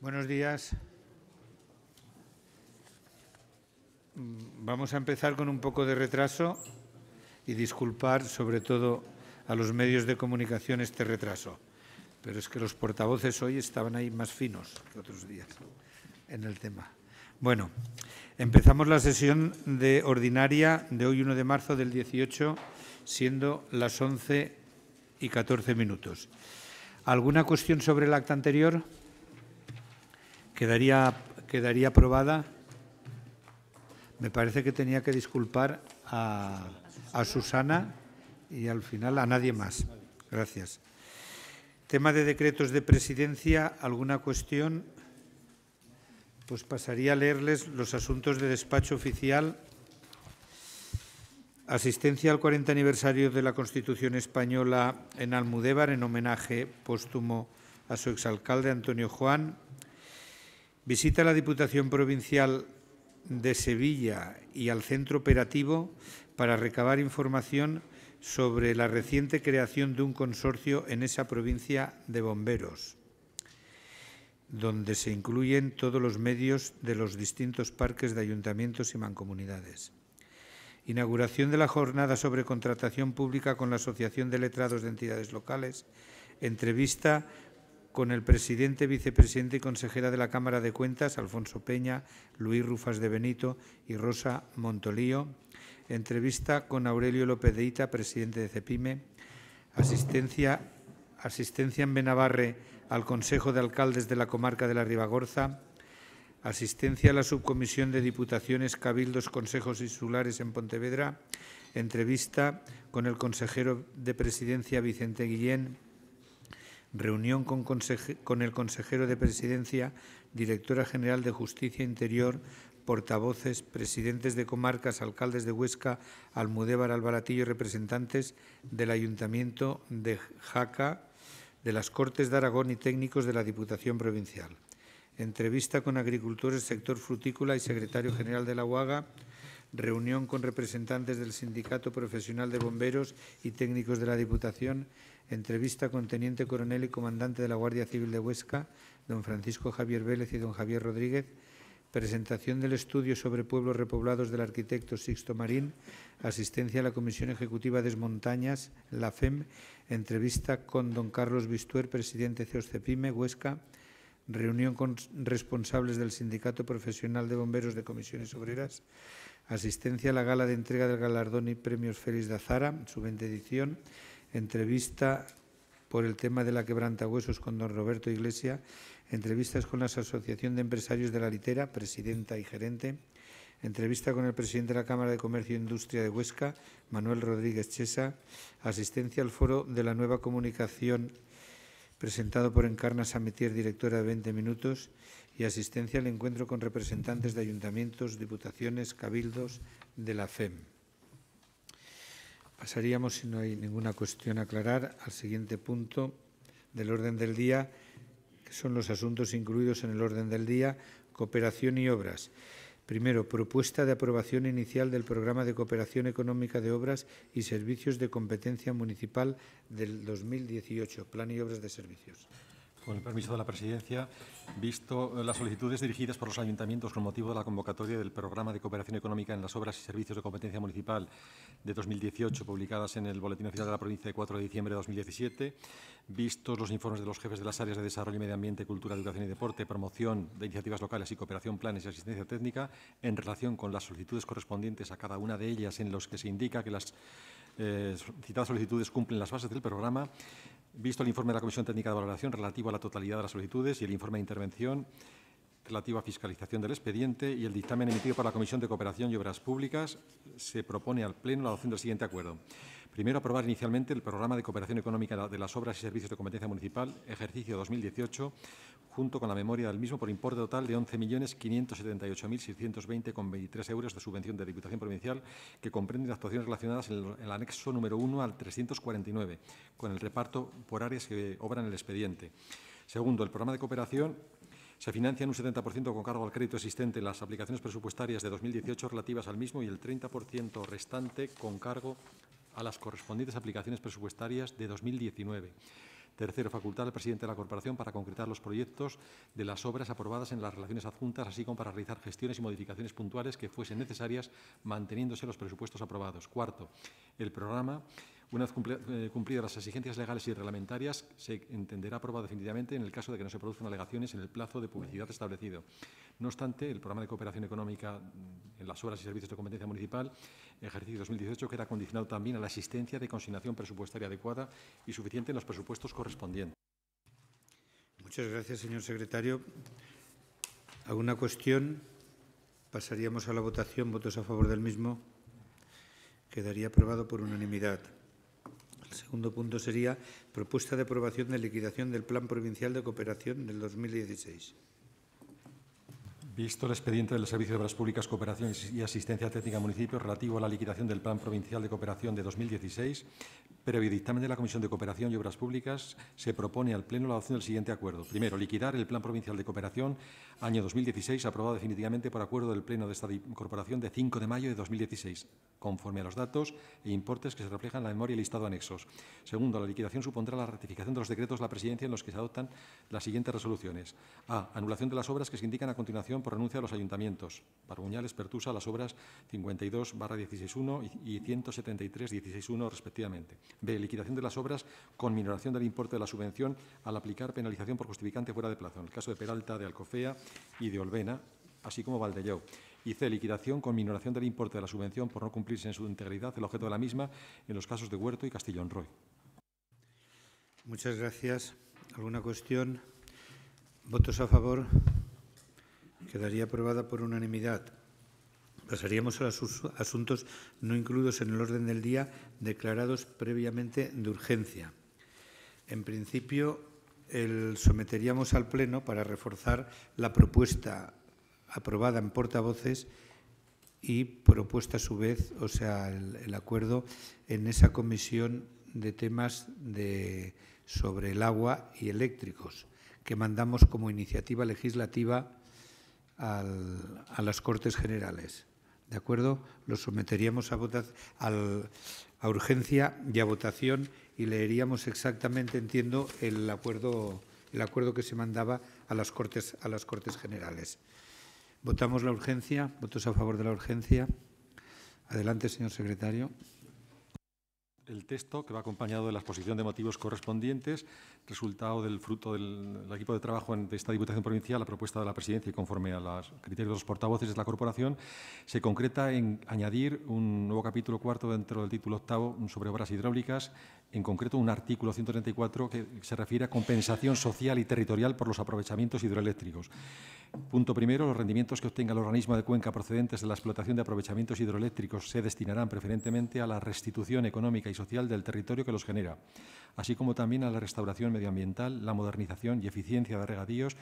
Buenos días. Vamos a empezar con un poco de retraso y disculpar sobre todo a los medios de comunicación este retraso. Pero es que los portavoces hoy estaban ahí más finos que otros días en el tema. Bueno, empezamos la sesión de ordinaria de hoy 1 de marzo del 18, siendo las 11 y 14 minutos. ¿Alguna cuestión sobre el acta anterior? Quedaría, quedaría aprobada. Me parece que tenía que disculpar a, a Susana y al final a nadie más. Gracias. Tema de decretos de presidencia, ¿alguna cuestión? Pues pasaría a leerles los asuntos de despacho oficial. Asistencia al 40 aniversario de la Constitución Española en Almudévar en homenaje póstumo a su exalcalde Antonio Juan. Visita a la Diputación Provincial de Sevilla y al Centro Operativo para recabar información sobre la reciente creación de un consorcio en esa provincia de bomberos, donde se incluyen todos los medios de los distintos parques de ayuntamientos y mancomunidades. Inauguración de la jornada sobre contratación pública con la Asociación de Letrados de Entidades Locales, entrevista con el presidente, vicepresidente y consejera de la Cámara de Cuentas, Alfonso Peña, Luis Rufas de Benito y Rosa Montolío. Entrevista con Aurelio López de Ita, presidente de CEPIME. Asistencia, asistencia en Benavarre al Consejo de Alcaldes de la Comarca de la Ribagorza. Asistencia a la Subcomisión de Diputaciones, Cabildos, Consejos Insulares en Pontevedra. Entrevista con el consejero de Presidencia, Vicente Guillén reunión con, con, el consejero de Presidencia, directora general de Justicia Interior, portavoces, presidentes de comarcas, alcaldes de Huesca, Almudévar, Albaratillo representantes del Ayuntamiento de Jaca, de las Cortes de Aragón y técnicos de la Diputación Provincial. Entrevista con agricultores, sector frutícola y secretario general de la UAGA, reunión con representantes del Sindicato Profesional de Bomberos y técnicos de la Diputación Entrevista con Teniente Coronel y Comandante de la Guardia Civil de Huesca, don Francisco Javier Vélez y don Javier Rodríguez. Presentación del estudio sobre pueblos repoblados del arquitecto Sixto Marín. Asistencia a la Comisión Ejecutiva de Montañas, la FEM. Entrevista con don Carlos Bistuer, presidente CEOSCEPIME, Huesca reunión con responsables del Sindicato Profesional de Bomberos de Comisiones Obreras, asistencia a la gala de entrega del galardón y premios Félix de Azara, su 20 edición, entrevista por el tema de la quebrantahuesos con don Roberto Iglesia, entrevistas con la Asociación de Empresarios de la Litera, presidenta y gerente, entrevista con el presidente de la Cámara de Comercio e Industria de Huesca, Manuel Rodríguez Chesa, asistencia al foro de la nueva comunicación presentado por Encarna Sametier, directora de 20 Minutos, y asistencia al encuentro con representantes de ayuntamientos, diputaciones, cabildos de la FEM. Pasaríamos, si no hay ninguna cuestión a aclarar, al siguiente punto del orden del día, que son los asuntos incluidos en el orden del día, cooperación y obras. Primero, propuesta de aprobación inicial del Programa de Cooperación Económica de Obras y Servicios de Competencia Municipal del 2018, Plan y Obras de Servicios con el permiso de la Presidencia, visto las solicitudes dirigidas por los ayuntamientos con motivo de la convocatoria del Programa de Cooperación Económica en las Obras y Servicios de Competencia Municipal de 2018, publicadas en el Boletín Oficial de la Provincia de 4 de diciembre de 2017, vistos los informes de los jefes de las áreas de Desarrollo, Medio Ambiente, Cultura, Educación y Deporte, Promoción de Iniciativas Locales y Cooperación, Planes y Asistencia Técnica, en relación con las solicitudes correspondientes a cada una de ellas en los que se indica que las eh, citadas solicitudes cumplen las bases del programa, Visto el informe de la Comisión Técnica de Valoración relativo a la totalidad de las solicitudes y el informe de intervención, relativa a fiscalización del expediente y el dictamen emitido por la Comisión de Cooperación y Obras Públicas se propone al Pleno la adopción del siguiente acuerdo. Primero, aprobar inicialmente el programa de cooperación económica de las obras y servicios de competencia municipal, ejercicio 2018, junto con la memoria del mismo por importe total de 11.578.620,23 euros de subvención de Diputación Provincial, que las actuaciones relacionadas en el, en el, anexo número 1 al 349, con el reparto por áreas que obran el expediente. Segundo, el programa de cooperación se financian un 70% con cargo al crédito existente en las aplicaciones presupuestarias de 2018 relativas al mismo y el 30% restante con cargo a las correspondientes aplicaciones presupuestarias de 2019. Tercero, facultar al presidente de la Corporación para concretar los proyectos de las obras aprobadas en las relaciones adjuntas, así como para realizar gestiones y modificaciones puntuales que fuesen necesarias, manteniéndose los presupuestos aprobados. Cuarto, el programa una vez eh, cumplidas las exigencias legales y reglamentarias, se entenderá aprobado definitivamente en el caso de que no se produzcan alegaciones en el plazo de publicidad establecido. No obstante, el programa de cooperación económica mm, en las obras y servicios de competencia municipal, ejercicio 2018, queda condicionado también a la existencia de consignación presupuestaria adecuada y suficiente en los presupuestos correspondientes. Muchas gracias, señor secretario. ¿Alguna cuestión? Pasaríamos a la votación. ¿Votos a favor del mismo? Quedaría aprobado por unanimidad. El segundo punto sería propuesta de aprobación de liquidación del Plan Provincial de Cooperación del 2016. Visto el expediente del Servicio de Obras Públicas, Cooperación y Asistencia Técnica a Municipios relativo a la liquidación del Plan Provincial de Cooperación de 2016, Previo dictamen de la Comisión de Cooperación y Obras Públicas, se propone al Pleno la adopción del siguiente acuerdo. Primero, liquidar el Plan Provincial de Cooperación año 2016, aprobado definitivamente por acuerdo del Pleno de esta Corporación de 5 de mayo de 2016, conforme a los datos e importes que se reflejan en la memoria y listado anexos. Segundo, la liquidación supondrá la ratificación de los decretos de la Presidencia en los que se adoptan las siguientes resoluciones. A. Anulación de las obras que se indican a continuación por renuncia a los ayuntamientos. Barbuñales, Pertusa, las obras 52-161 y 173-161, respectivamente de liquidación de las obras con minoración del importe de la subvención al aplicar penalización por justificante fuera de plazo, en el caso de Peralta, de Alcofea y de Olvena, así como Valdellau. Y C, liquidación con minoración del importe de la subvención por no cumplirse en su integridad el objeto de la misma en los casos de Huerto y Castellón Roy. Muchas gracias. ¿Alguna cuestión? ¿Votos a favor? Quedaría aprobada por unanimidad. Pasaríamos a los asuntos no incluidos en el orden del día declarados previamente de urgencia. En principio, el someteríamos al Pleno para reforzar la propuesta aprobada en portavoces y propuesta a su vez, o sea, el, acuerdo en esa comisión de temas sobre el agua y eléctricos que mandamos como iniciativa legislativa a las Cortes Generales. ¿De acuerdo? Lo someteríamos a, votar a urgencia y a votación y leeríamos exactamente, entiendo, el acuerdo, el acuerdo que se mandaba a las, cortes, a las Cortes Generales. Votamos la urgencia. ¿Votos a favor de la urgencia? Adelante, señor secretario el texto que va acompañado de la exposición de motivos correspondientes, resultado del fruto del, equipo de trabajo de esta Diputación Provincial, la propuesta de la Presidencia y conforme a los criterios de los portavoces de la Corporación, se concreta en añadir un nuevo capítulo cuarto dentro del título octavo sobre obras hidráulicas en concreto un artículo 134 que se refiere a compensación social y territorial por los aprovechamientos hidroeléctricos. Punto primero, los rendimientos que obtenga el organismo de cuenca procedentes de la explotación de aprovechamientos hidroeléctricos se destinarán preferentemente a la restitución económica y social del territorio que los genera, así como también a la restauración medioambiental, la modernización y eficiencia de regadíos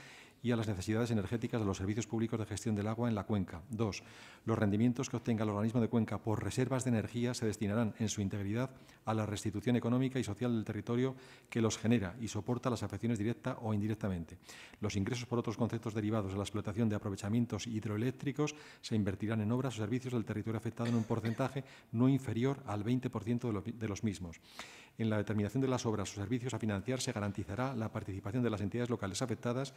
y a las necesidades energéticas de los servicios públicos de gestión del agua en la cuenca. Dos, los rendimientos que obtenga el organismo de cuenca por reservas de energía se destinarán en su integridad a la restitución económica y social del territorio que los genera y soporta las afecciones directa o indirectamente. Los ingresos por otros conceptos derivados de la explotación de aprovechamientos hidroeléctricos se invertirán en obras o servicios del territorio afectado en un porcentaje no inferior al 20% de, de los mismos. En la determinación de las obras o servicios a financiar se garantizará la participación de las entidades locales afectadas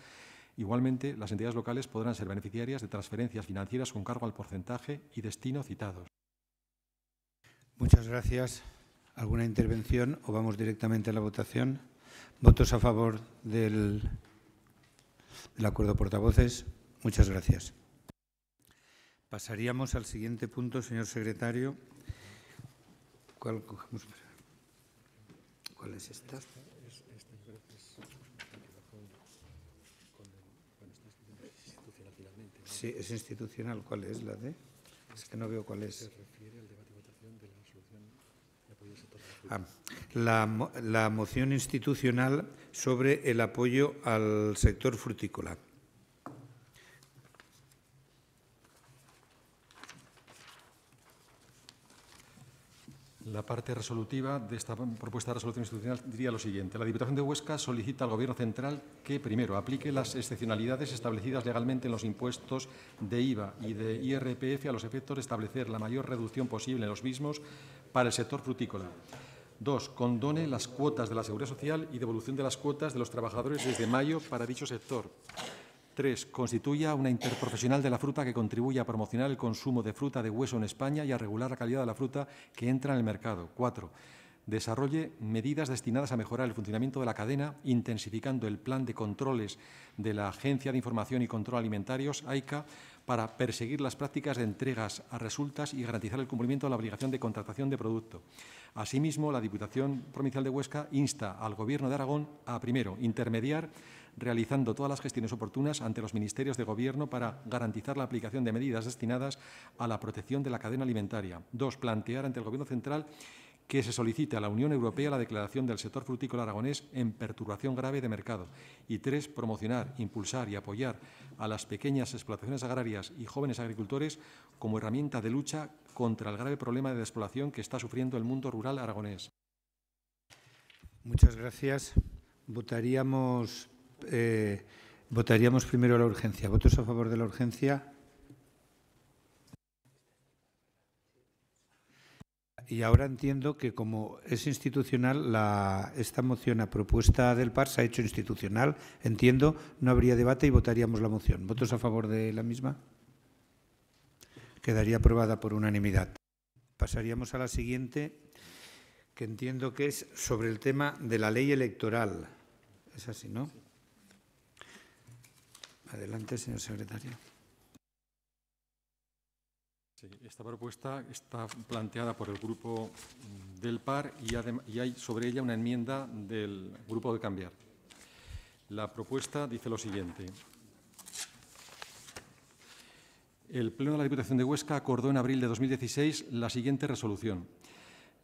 Igualmente, las entidades locales podrán ser beneficiarias de transferencias financieras con cargo al porcentaje y destino citados. Muchas gracias. ¿Alguna intervención o vamos directamente a la votación? ¿Votos a favor del, del acuerdo portavoces? Muchas gracias. Pasaríamos al siguiente punto, señor secretario. ¿Cuál ¿Cuál es esta? Sí, es institucional. ¿Cuál es la de? Es que no veo cuál es. Se refiere al debate y votación de la resolución de apoyo al sector ah, la, la moción institucional sobre el apoyo al sector frutícola. la parte resolutiva de esta propuesta de resolución institucional diría lo siguiente. La Diputación de Huesca solicita al Gobierno central que, primero, aplique las excepcionalidades establecidas legalmente en los impuestos de IVA y de IRPF a los efectos de establecer la mayor reducción posible en los mismos para el sector frutícola. Dos, condone las cuotas de la Seguridad Social y devolución de las cuotas de los trabajadores desde mayo para dicho sector. 3. Constituya una interprofesional de la fruta que contribuya a promocionar el consumo de fruta de hueso en España y a regular la calidad de la fruta que entra en el mercado. 4. Desarrolle medidas destinadas a mejorar el funcionamiento de la cadena, intensificando el plan de controles de la Agencia de Información y Control Alimentarios, AICA, para perseguir las prácticas de entregas a resultas y garantizar el cumplimiento de la obligación de contratación de producto. Asimismo, la Diputación Provincial de Huesca insta al Gobierno de Aragón a, primero, intermediar realizando todas las gestiones oportunas ante los ministerios de Gobierno para garantizar la aplicación de medidas destinadas a la protección de la cadena alimentaria. Dos, plantear ante el Gobierno central que se solicite a la Unión Europea la declaración del sector frutícola aragonés en perturbación grave de mercado. Y tres, promocionar, impulsar y apoyar a las pequeñas explotaciones agrarias y jóvenes agricultores como herramienta de lucha contra el grave problema de despoblación que está sufriendo el mundo rural aragonés. Muchas gracias. Votaríamos eh, votaríamos primero la urgencia. ¿Votos a favor de la urgencia? Y ahora entiendo que como es institucional, esta moción a propuesta del PAR se ha hecho institucional. Entiendo, no habría debate y votaríamos la moción. ¿Votos a favor de la misma? Quedaría aprobada por unanimidad. Pasaríamos a la siguiente, que entiendo que es sobre el tema de la ley electoral. Es así, ¿no? Adelante, señor secretario. esta propuesta está planteada por el grupo del PAR y, y hay sobre ella una enmienda del grupo de Cambiar. La propuesta dice lo siguiente. El Pleno de la Diputación de Huesca acordó en abril de 2016 la siguiente resolución.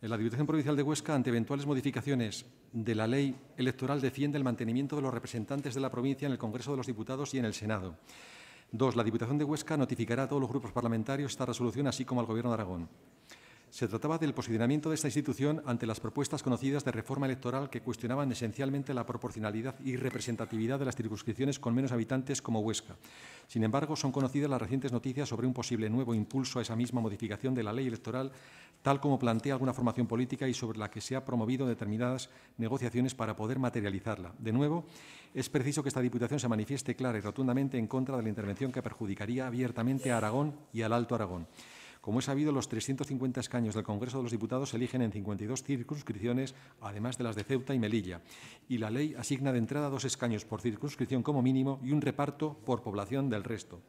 La Diputación Provincial de Huesca, ante eventuales modificaciones de la ley electoral, defiende el mantenimiento de los representantes de la provincia en el Congreso de los Diputados y en el Senado. Dos, la Diputación de Huesca notificará a todos los grupos parlamentarios esta resolución, así como al Gobierno de Aragón. Se trataba del posicionamiento de esta institución ante las propuestas conocidas de reforma electoral que cuestionaban esencialmente la proporcionalidad y representatividad de las circunscripciones con menos habitantes como Huesca. Sin embargo, son conocidas las recientes noticias sobre un posible nuevo impulso a esa misma modificación de la ley electoral, tal como plantea alguna formación política y sobre la que se ha promovido determinadas negociaciones para poder materializarla. De nuevo, es preciso que esta Diputación se manifieste clara y rotundamente en contra de la intervención que perjudicaría abiertamente a Aragón y al Alto Aragón. Como es sabido, los 350 escaños del Congreso de los Diputados se eligen en 52 circunscripciones, además de las de Ceuta y Melilla, y la ley asigna de entrada dos escaños por circunscripción como mínimo y un reparto por población del resto.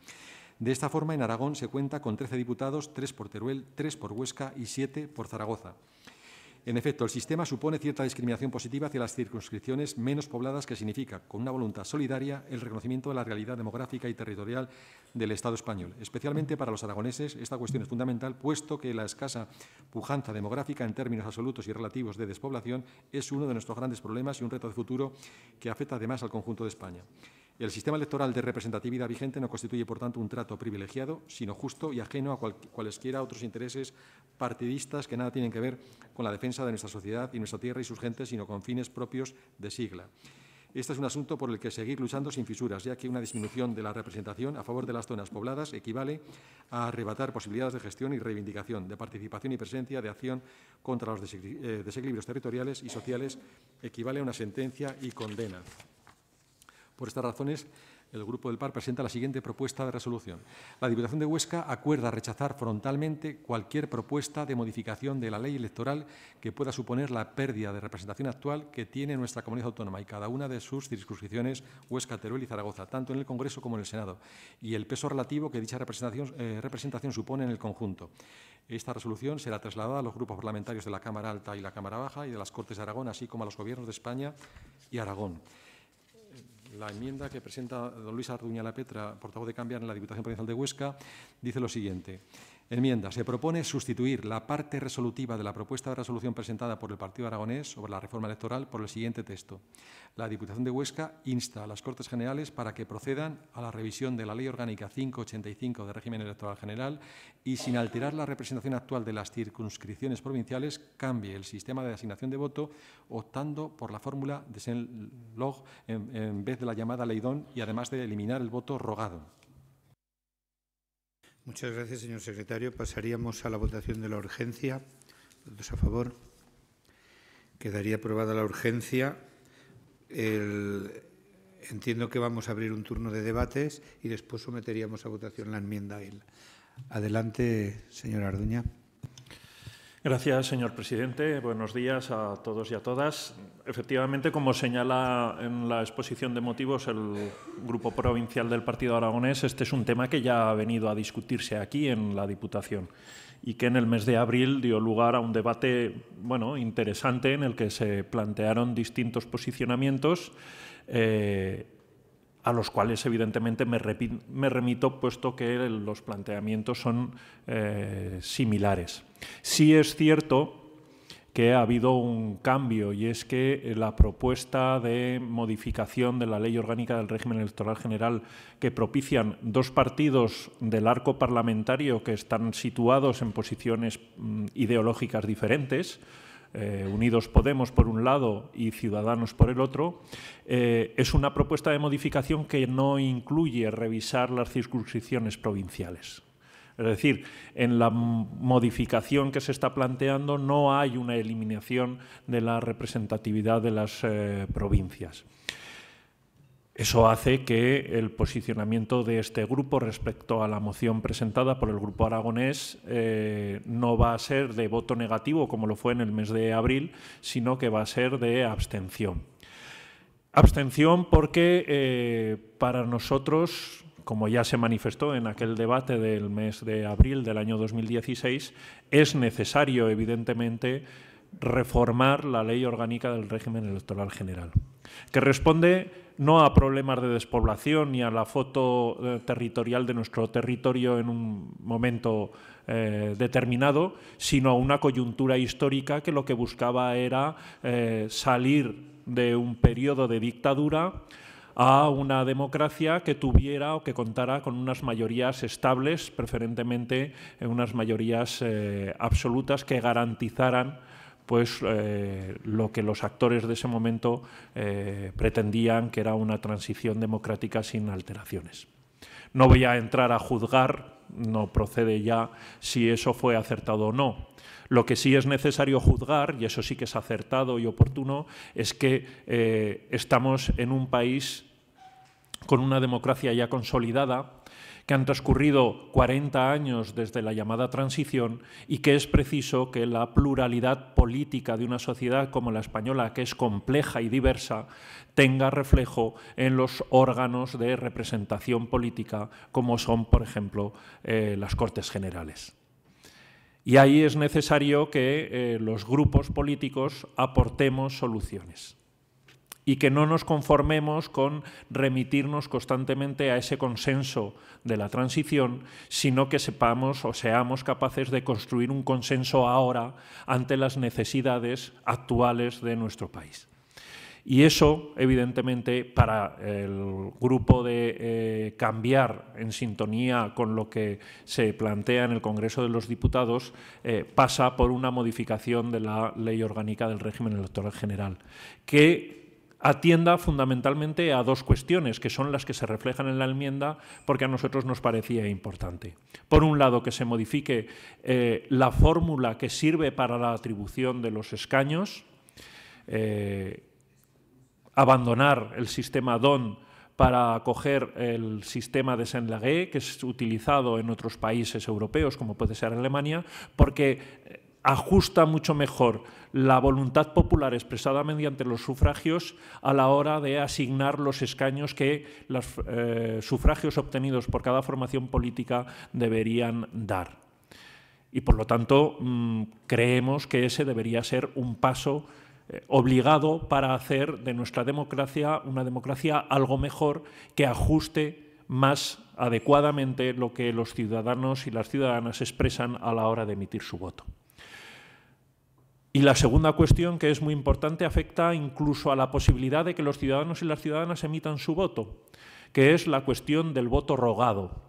De esta forma, en Aragón se cuenta con 13 diputados, 3 por Teruel, 3 por Huesca y 7 por Zaragoza. En efecto, el sistema supone cierta discriminación positiva hacia las circunscripciones menos pobladas que significa, con una voluntad solidaria, el reconocimiento de la realidad demográfica y territorial del Estado español. Especialmente para los aragoneses, esta cuestión es fundamental, puesto que la escasa pujanza demográfica en términos absolutos y relativos de despoblación es uno de nuestros grandes problemas y un reto de futuro que afecta además al conjunto de España. El sistema electoral de representatividad vigente no constituye, por tanto, un trato privilegiado, sino justo y ajeno a cualesquiera otros intereses partidistas que nada tienen que ver con la defensa de nuestra sociedad y nuestra tierra y sus gentes, sino con fines propios de sigla. Este es un asunto por el que seguir luchando sin fisuras, ya que una disminución de la representación a favor de las zonas pobladas equivale a arrebatar posibilidades de gestión y reivindicación, de participación y presencia, de acción contra los eh, desequilibrios territoriales y sociales, equivale a una sentencia y condena. Por estas razones, el Grupo del PAR presenta la siguiente propuesta de resolución. La Diputación de Huesca acuerda rechazar frontalmente cualquier propuesta de modificación de la ley electoral que pueda suponer la pérdida de representación actual que tiene nuestra comunidad autónoma y cada una de sus circunscripciones, Huesca, Teruel y Zaragoza, tanto en el Congreso como en el Senado, y el peso relativo que dicha representación, eh, representación supone en el conjunto. Esta resolución será trasladada a los grupos parlamentarios de la Cámara Alta y la Cámara Baja y de las Cortes de Aragón, así como a los gobiernos de España y Aragón. La enmienda que presenta don Luis Arduña La Petra, portavoz de Cambiar en la Diputación Provincial de Huesca, dice lo siguiente. Enmienda. Se propone sustituir la parte resolutiva de la propuesta de resolución presentada por el Partido Aragonés sobre la reforma electoral por el siguiente texto. La Diputación de Huesca insta a las Cortes Generales para que procedan a la revisión de la Ley Orgánica 585 de régimen electoral general y, sin alterar la representación actual de las circunscripciones provinciales, cambie el sistema de asignación de voto optando por la fórmula de Senlog en, en vez de la llamada Leidón y además de eliminar el voto rogado. Muchas gracias, señor secretario. Pasaríamos a la votación de la urgencia. Votos a favor. Quedaría aprobada la urgencia. entiendo que vamos a abrir un turno de debates y después someteríamos a votación la enmienda. Adelante, señora Arduña. Gracias, señor presidente. Buenos días a todos y a todas. Efectivamente, como señala en la exposición de motivos el Grupo Provincial del Partido Aragonés, este es un tema que ya ha venido a discutirse aquí en la Diputación y que en el mes de abril dio lugar a un debate bueno, interesante en el que se plantearon distintos posicionamientos eh, a los cuales evidentemente me, remito, puesto que los planteamientos son eh, similares. Sí es cierto que ha habido un cambio y es que la propuesta de modificación de la ley orgánica del régimen electoral general que propician dos partidos del arco parlamentario que están situados en posiciones mm, ideológicas diferentes, eh, Unidos Podemos por un lado y Ciudadanos por el otro, eh, es una propuesta de modificación que no incluye revisar las circunscripciones provinciales. Es decir, en la modificación que se está planteando no hay una eliminación de la representatividad de las eh, provincias. Eso hace que el posicionamiento de este grupo respecto a la moción presentada por el Grupo Aragonés eh, no va a ser de voto negativo como lo fue en el mes de abril, sino que va a ser de abstención. Abstención porque eh, para nosotros como ya se manifestó en aquel debate del mes de abril del año 2016, es necesario, evidentemente, reformar la ley orgánica del régimen electoral general, que responde no a problemas de despoblación ni a la foto eh, territorial de nuestro territorio en un momento eh, determinado, sino a una coyuntura histórica que lo que buscaba era eh, salir de un periodo de dictadura a una democracia que tuviera o que contara con unas mayorías estables, preferentemente unas mayorías absolutas que garantizaran pues eh, lo que los actores de ese momento eh, pretendían que era una transición democrática sin alteraciones. No voy a entrar a juzgar, no procede ya si eso fue acertado o no. Lo que sí es necesario juzgar, y eso sí que es acertado y oportuno, es que eh, estamos en un país con una democracia ya consolidada, que han transcurrido 40 años desde la llamada transición y que es preciso que la pluralidad política de una sociedad como la española, que es compleja y diversa, tenga reflejo en los órganos de representación política, como son, por ejemplo, eh, las Cortes Generales. Y ahí es necesario que eh, los grupos políticos aportemos soluciones y que no nos conformemos con remitirnos constantemente a ese consenso de la transición, sino que sepamos o seamos capaces de construir un consenso ahora ante las necesidades actuales de nuestro país. Y eso, evidentemente, para el grupo de eh, cambiar en sintonía con lo que se plantea en el Congreso de los Diputados, eh, pasa por una modificación de la Ley Orgánica del Régimen Electoral General, que atienda fundamentalmente a dos cuestiones, que son las que se reflejan en la enmienda, porque a nosotros nos parecía importante. Por un lado, que se modifique eh, la fórmula que sirve para la atribución de los escaños, eh, abandonar el sistema DON para acoger el sistema de saint que es utilizado en otros países europeos, como puede ser Alemania, porque eh, ajusta mucho mejor la voluntad popular expresada mediante los sufragios a la hora de asignar los escaños que los eh, sufragios obtenidos por cada formación política deberían dar. Y por lo tanto, mm, creemos que ese debería ser un paso eh, obligado para hacer de nuestra democracia una democracia algo mejor que ajuste más adecuadamente lo que los ciudadanos y las ciudadanas expresan a la hora de emitir su voto. Y la segunda cuestión, que es muy importante, afecta incluso a la posibilidad de que los ciudadanos y las ciudadanas emitan su voto, que es la cuestión del voto rogado,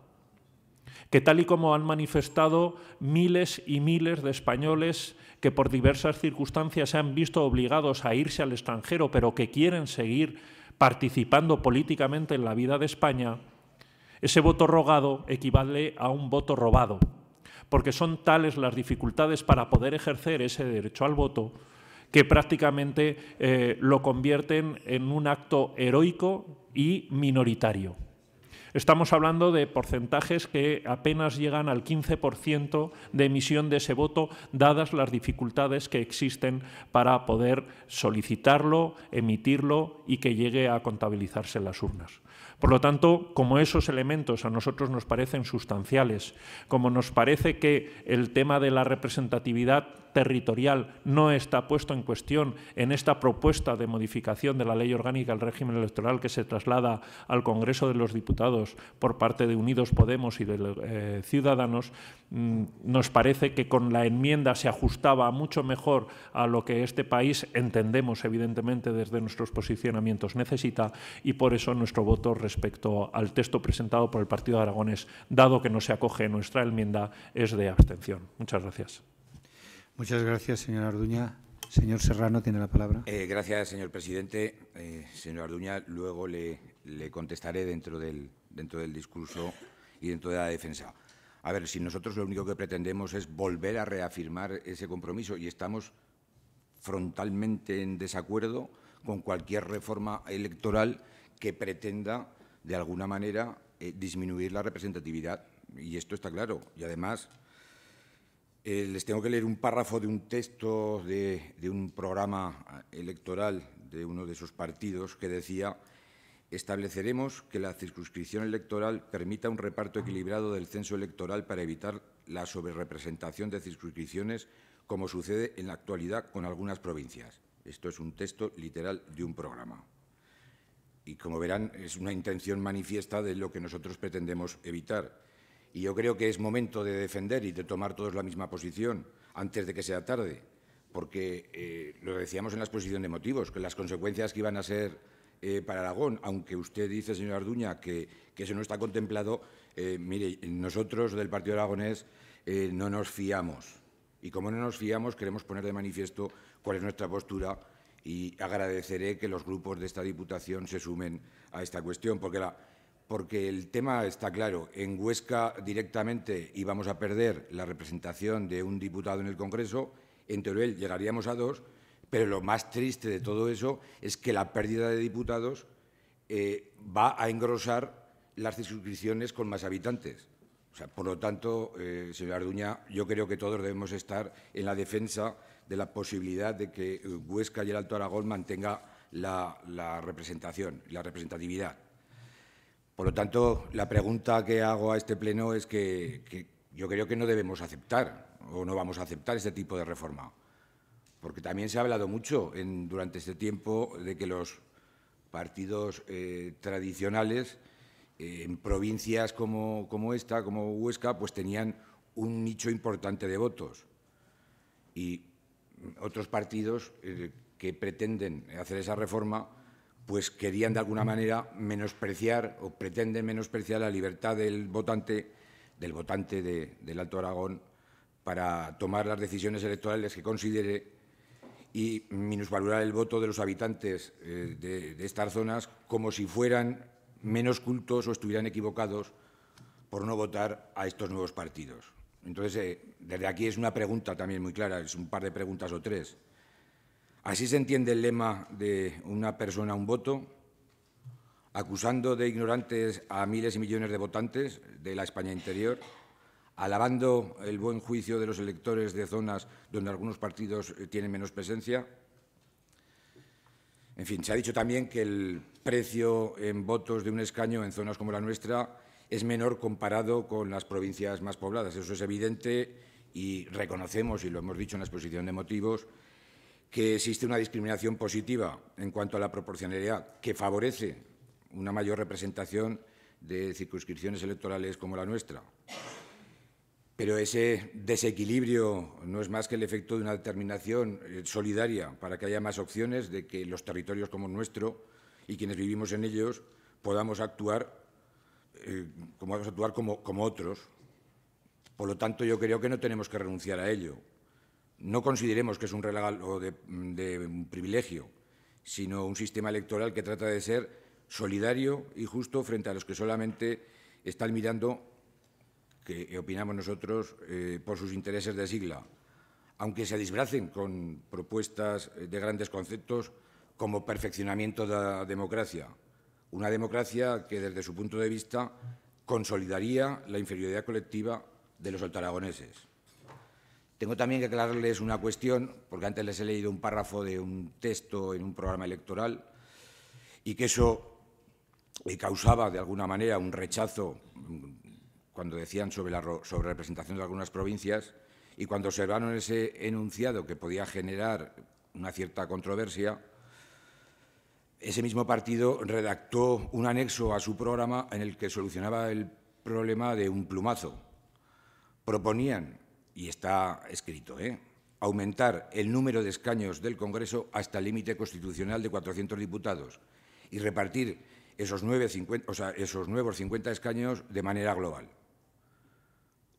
que tal y como han manifestado miles y miles de españoles que por diversas circunstancias se han visto obligados a irse al extranjero, pero que quieren seguir participando políticamente en la vida de España, ese voto rogado equivale a un voto robado porque son tales las dificultades para poder ejercer ese derecho al voto que prácticamente eh, lo convierten en un acto heroico y minoritario. Estamos hablando de porcentajes que apenas llegan al 15% de emisión de ese voto, dadas las dificultades que existen para poder solicitarlo, emitirlo y que llegue a contabilizarse en las urnas. Por lo tanto, como esos elementos a nosotros nos parecen sustanciales, como nos parece que el tema de la representatividad territorial no está puesto en cuestión en esta propuesta de modificación de la ley orgánica del régimen electoral que se traslada al Congreso de los Diputados por parte de Unidos Podemos y de eh, Ciudadanos, mm, nos parece que con la enmienda se ajustaba mucho mejor a lo que este país entendemos, evidentemente, desde nuestros posicionamientos necesita y por eso nuestro voto respecto al texto presentado por el Partido de Aragones, dado que no se acoge nuestra enmienda, es de abstención. Muchas gracias. Muchas gracias, señor Arduña. Señor Serrano tiene la palabra. Eh, gracias, señor presidente. Eh, señor Arduña, luego le, le, contestaré dentro del, dentro del discurso y dentro de la defensa. A ver, si nosotros lo único que pretendemos es volver a reafirmar ese compromiso y estamos frontalmente en desacuerdo con cualquier reforma electoral que pretenda, de alguna manera, eh, disminuir la representatividad. Y esto está claro. Y además, eh, les tengo que leer un párrafo de un texto de, de, un programa eh, electoral de uno de esos partidos que decía, estableceremos que la circunscripción electoral permita un reparto equilibrado del censo electoral para evitar la sobrerepresentación de circunscripciones como sucede en la actualidad con algunas provincias. Esto es un texto literal de un programa. Y como verán, es una intención manifiesta de lo que nosotros pretendemos evitar y yo creo que es momento de defender y de tomar todos la misma posición antes de que sea tarde, porque eh, lo decíamos en la exposición de motivos, que las consecuencias que iban a ser eh, para Aragón, aunque usted dice, señor Arduña, que, que eso no está contemplado, eh, mire, nosotros del Partido Aragonés no nos fiamos. Y como no nos fiamos, queremos poner de manifiesto cuál es nuestra postura y agradeceré que los grupos de esta Diputación se sumen a esta cuestión, porque la, porque el tema está claro. En Huesca directamente íbamos a perder la representación de un diputado en el Congreso, en Teruel llegaríamos a dos, pero lo más triste de todo eso es que la pérdida de diputados eh, va a engrosar las circunscripciones con más habitantes. por lo tanto, eh, señor Arduña, yo creo que todos debemos estar en la defensa de la posibilidad de que Huesca y el Alto Aragón mantenga la, la representación, la representatividad. Por lo tanto, la pregunta que hago a este Pleno es que, yo creo que no debemos aceptar o no vamos a aceptar este tipo de reforma, porque también se ha hablado mucho durante este tiempo de que los partidos eh, tradicionales eh, en provincias como, esta, como Huesca, pues tenían un nicho importante de votos. Y otros partidos eh, que pretenden hacer esa reforma pues querían de alguna manera menospreciar o pretenden menospreciar la libertad del votante, del votante del Alto Aragón, para tomar las decisiones electorales que considere y minusvalorar el voto de los habitantes eh, de, estas zonas como si fueran menos cultos o estuvieran equivocados por no votar a estos nuevos partidos. Entonces, eh, desde aquí es una pregunta también muy clara, es un par de preguntas o tres. Así se entiende el lema de una persona, un voto, acusando de ignorantes a miles y millones de votantes de la España interior, alabando el buen juicio de los electores de zonas donde algunos partidos eh, tienen menos presencia. En fin, se ha dicho también que el precio en votos de un escaño en zonas como la nuestra es menor comparado con las provincias más pobladas. Eso es evidente y reconocemos, y lo hemos dicho en la exposición de motivos, que existe una discriminación positiva en cuanto a la proporcionalidad que favorece una mayor representación de circunscripciones electorales como la nuestra. Pero ese desequilibrio no es más que el efecto de una determinación eh, solidaria para que haya más opciones de que los territorios como el nuestro y quienes vivimos en ellos podamos actuar, eh, actuar como otros. Por lo tanto, yo creo que no tenemos que renunciar a ello no consideremos que es un regalo de, de privilegio, sino un sistema electoral que trata de ser solidario y justo frente a los que solamente están mirando, que opinamos nosotros, eh, por sus intereses de sigla, aunque se disbracen con propuestas de grandes conceptos como perfeccionamiento de la democracia, una democracia que desde su punto de vista consolidaría la inferioridad colectiva de los altaragoneses. Tengo también que aclararles una cuestión, porque antes les he leído un párrafo de un texto en un programa electoral y que eso causaba de alguna manera un rechazo cuando decían sobre la sobre representación de algunas provincias y cuando observaron ese enunciado que podía generar una cierta controversia, ese mismo partido redactó un anexo a su programa en el que solucionaba el problema de un plumazo. Proponían y está escrito, ¿eh? aumentar el número de escaños del Congreso hasta el límite constitucional de 400 diputados y repartir esos, esos nuevos 50 escaños de manera global.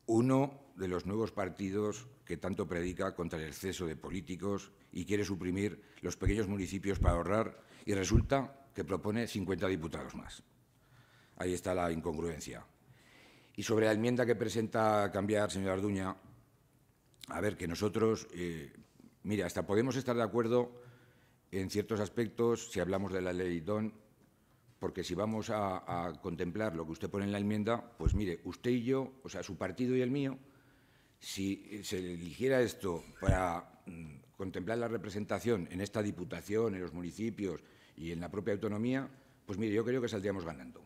Uno de los nuevos partidos que tanto predica contra el exceso de políticos y quiere suprimir los pequeños municipios para ahorrar y resulta que propone 50 diputados más. Ahí está la incongruencia. Y sobre la enmienda que presenta cambiar, señora Arduña, a ver, que nosotros, mire, eh, mira, hasta podemos estar de acuerdo en ciertos aspectos si hablamos de la ley DON, porque si vamos a, contemplar lo que usted pone en la enmienda, pues mire, usted y yo, o sea, su partido y el mío, si se eligiera esto para mm, contemplar la representación en esta diputación, en los municipios y en la propia autonomía, pues mire, yo creo que saldríamos ganando.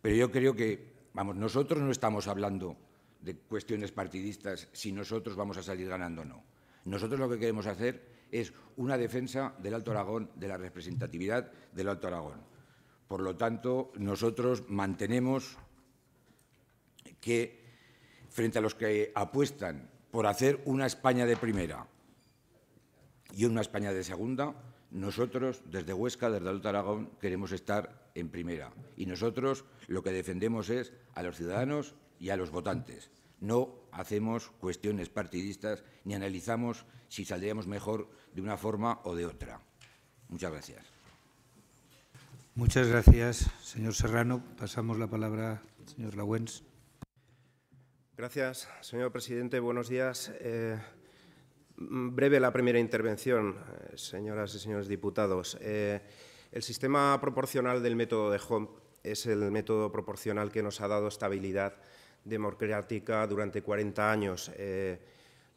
Pero yo creo que, vamos, nosotros no estamos hablando de cuestiones partidistas si nosotros vamos a salir ganando o no. Nosotros lo que queremos hacer es una defensa del Alto Aragón, de la representatividad del Alto Aragón. Por lo tanto, nosotros mantenemos que frente a los que apuestan por hacer una España de primera y una España de segunda, nosotros desde Huesca, desde Alto Aragón, queremos estar en primera. Y nosotros lo que defendemos es a los ciudadanos y a los votantes. No hacemos cuestiones partidistas ni analizamos si saldríamos mejor de una forma o de otra. Muchas gracias. Muchas gracias, señor Serrano. Pasamos la palabra al señor Laguens. Gracias, señor presidente. Buenos días. Eh, breve la primera intervención, eh, señoras y señores diputados. Eh, el sistema proporcional del método de Home es el método proporcional que nos ha dado estabilidad democrática durante 40 años. Eh,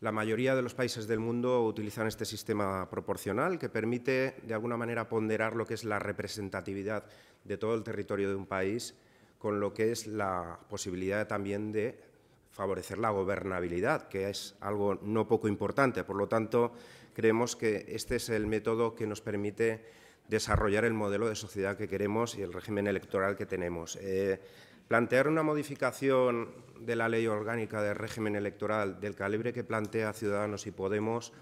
la mayoría de los países del mundo utilizan este sistema proporcional que permite, de alguna manera, ponderar lo que es la representatividad de todo el territorio de un país con lo que es la posibilidad también de favorecer la gobernabilidad, que es algo no poco importante. Por lo tanto, creemos que este es el método que nos permite desarrollar el modelo de sociedad que queremos y el régimen electoral que tenemos. Eh, Plantear una modificación de la ley orgánica del régimen electoral del calibre que plantea Ciudadanos y Podemos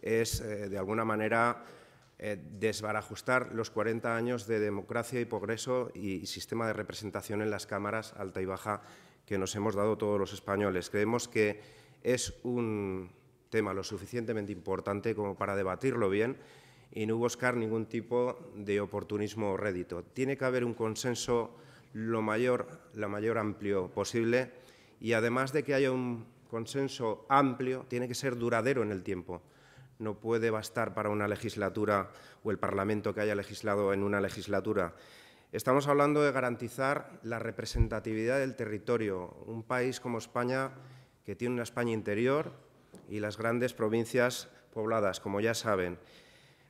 es, eh, de alguna manera, eh, desbarajustar los 40 años de democracia y progreso y sistema de representación en las cámaras alta y baja que nos hemos dado todos los españoles. Creemos que es un tema lo suficientemente importante como para debatirlo bien y no buscar ningún tipo de oportunismo o rédito. Tiene que haber un consenso lo mayor, lo mayor amplio posible y además de que haya un consenso amplio, tiene que ser duradero en el tiempo. No puede bastar para una legislatura o el Parlamento que haya legislado en una legislatura. Estamos hablando de garantizar la representatividad del territorio. Un país como España, que tiene una España interior y las grandes provincias pobladas, como ya saben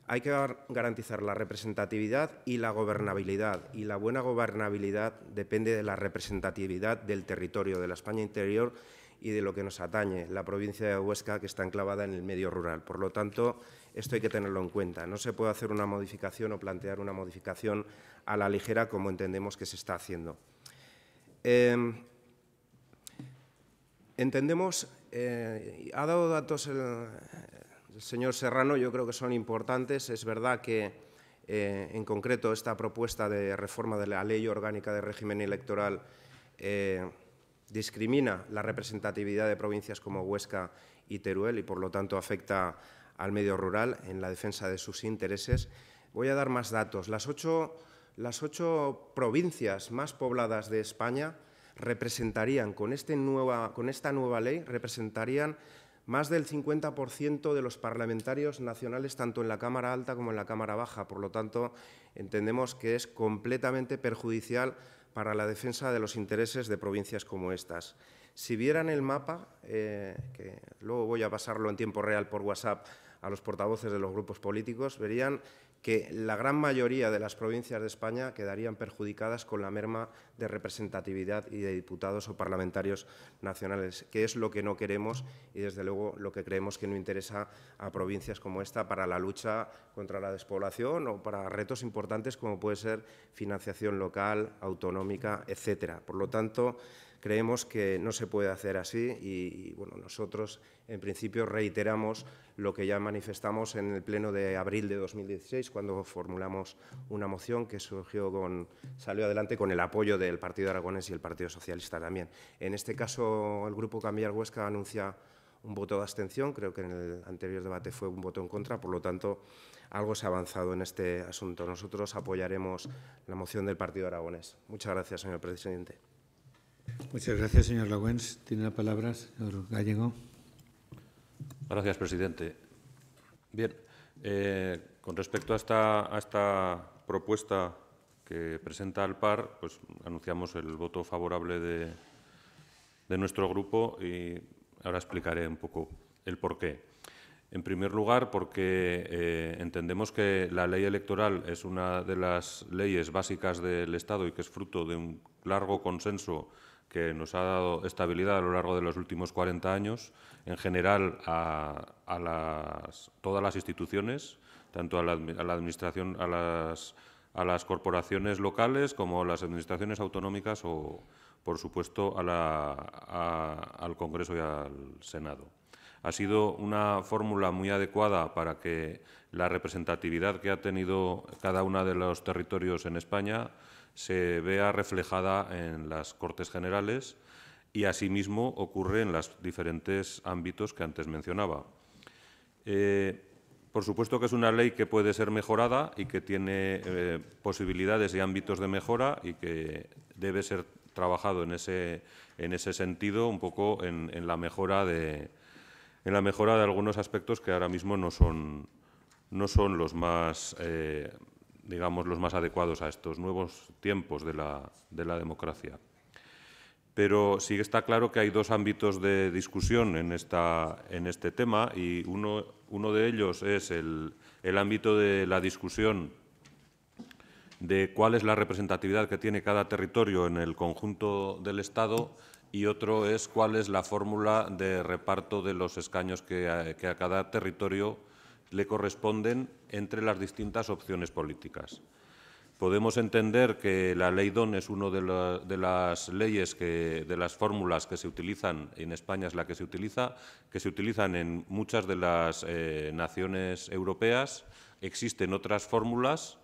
hay que garantizar la representatividad y la gobernabilidad. Y la buena gobernabilidad depende de la representatividad del territorio, de la España interior y de lo que nos atañe, la provincia de Huesca, que está enclavada en el medio rural. Por lo tanto, esto hay que tenerlo en cuenta. No se puede hacer una modificación o plantear una modificación a la ligera como entendemos que se está haciendo. Em, entendemos, eh, ha dado datos señor Serrano yo creo que son importantes. Es verdad que, eh, en concreto, esta propuesta de reforma de la Ley Orgánica de Régimen Electoral eh, discrimina la representatividad de provincias como Huesca y Teruel y, por lo tanto, afecta al medio rural en la defensa de sus intereses. Voy a dar más datos. Las ocho, provincias más pobladas de España representarían, con este esta nueva ley, representarían más del 50% de los parlamentarios nacionales, tanto en la Cámara Alta como en la Cámara Baja. Por lo tanto, entendemos que es completamente perjudicial para la defensa de los intereses de provincias como estas. Si vieran el mapa, eh, que luego voy a pasarlo en tiempo real por WhatsApp a los portavoces de los grupos políticos, verían que la gran mayoría de las provincias de España quedarían perjudicadas con la merma de representatividad y de diputados o parlamentarios nacionales, que es lo que no queremos y, desde luego, lo que creemos que no interesa a provincias como esta para la lucha contra la despoblación o para retos importantes como puede ser financiación local, autonómica, etcétera. Por lo tanto, Creemos que no se puede hacer así y, bueno, nosotros en principio reiteramos lo que ya manifestamos en el pleno de abril de 2016 cuando formulamos una moción que surgió con, salió adelante con el apoyo del Partido Aragonés y el Partido Socialista también. En este caso el Grupo Cambiar Huesca anuncia un voto de abstención, creo que en el anterior debate fue un voto en contra, por lo tanto algo se ha avanzado en este asunto. Nosotros apoyaremos la moción del Partido Aragonés. Muchas gracias, señor presidente. Muchas gracias, señor Lagüens. Tiene la palabra, el señor Gallego. Gracias, presidente. Bien, eh, con respecto a esta, propuesta que presenta el PAR, pues anunciamos el voto favorable de, nuestro grupo y ahora explicaré un poco el porqué. En primer lugar, porque eh, entendemos que la ley electoral es una de las leyes básicas del Estado y que es fruto de un largo consenso que nos ha dado estabilidad a lo largo de los últimos 40 años, en general a, todas las instituciones, tanto a la, administración, a las, corporaciones locales como a las administraciones autonómicas o, por supuesto, al Congreso y al Senado. Ha sido una fórmula muy adecuada para que la representatividad que ha tenido cada uno de los territorios en España se vea reflejada en las Cortes Generales y asimismo ocurre en los diferentes ámbitos que antes mencionaba. Eh, por supuesto que es una ley que puede ser mejorada y que tiene eh, posibilidades y ámbitos de mejora y que debe ser trabajado en ese, en ese sentido, un poco en, la mejora de, en la mejora de algunos aspectos que ahora mismo no son, no son los más... Eh, digamos, los más adecuados a estos nuevos tiempos de la, democracia. Pero sí está claro que hay dos ámbitos de discusión en, este tema y uno, de ellos es el, ámbito de la discusión de cuál es la representatividad que tiene cada territorio en el conjunto del Estado y otro es cuál es la fórmula de reparto de los escaños que a cada territorio le corresponden entre las distintas opciones políticas. Podemos entender que la ley DON es una de, las leyes, que, de las fórmulas que se utilizan, en España es la que se utiliza, que se utilizan en muchas de las eh, naciones europeas. Existen otras fórmulas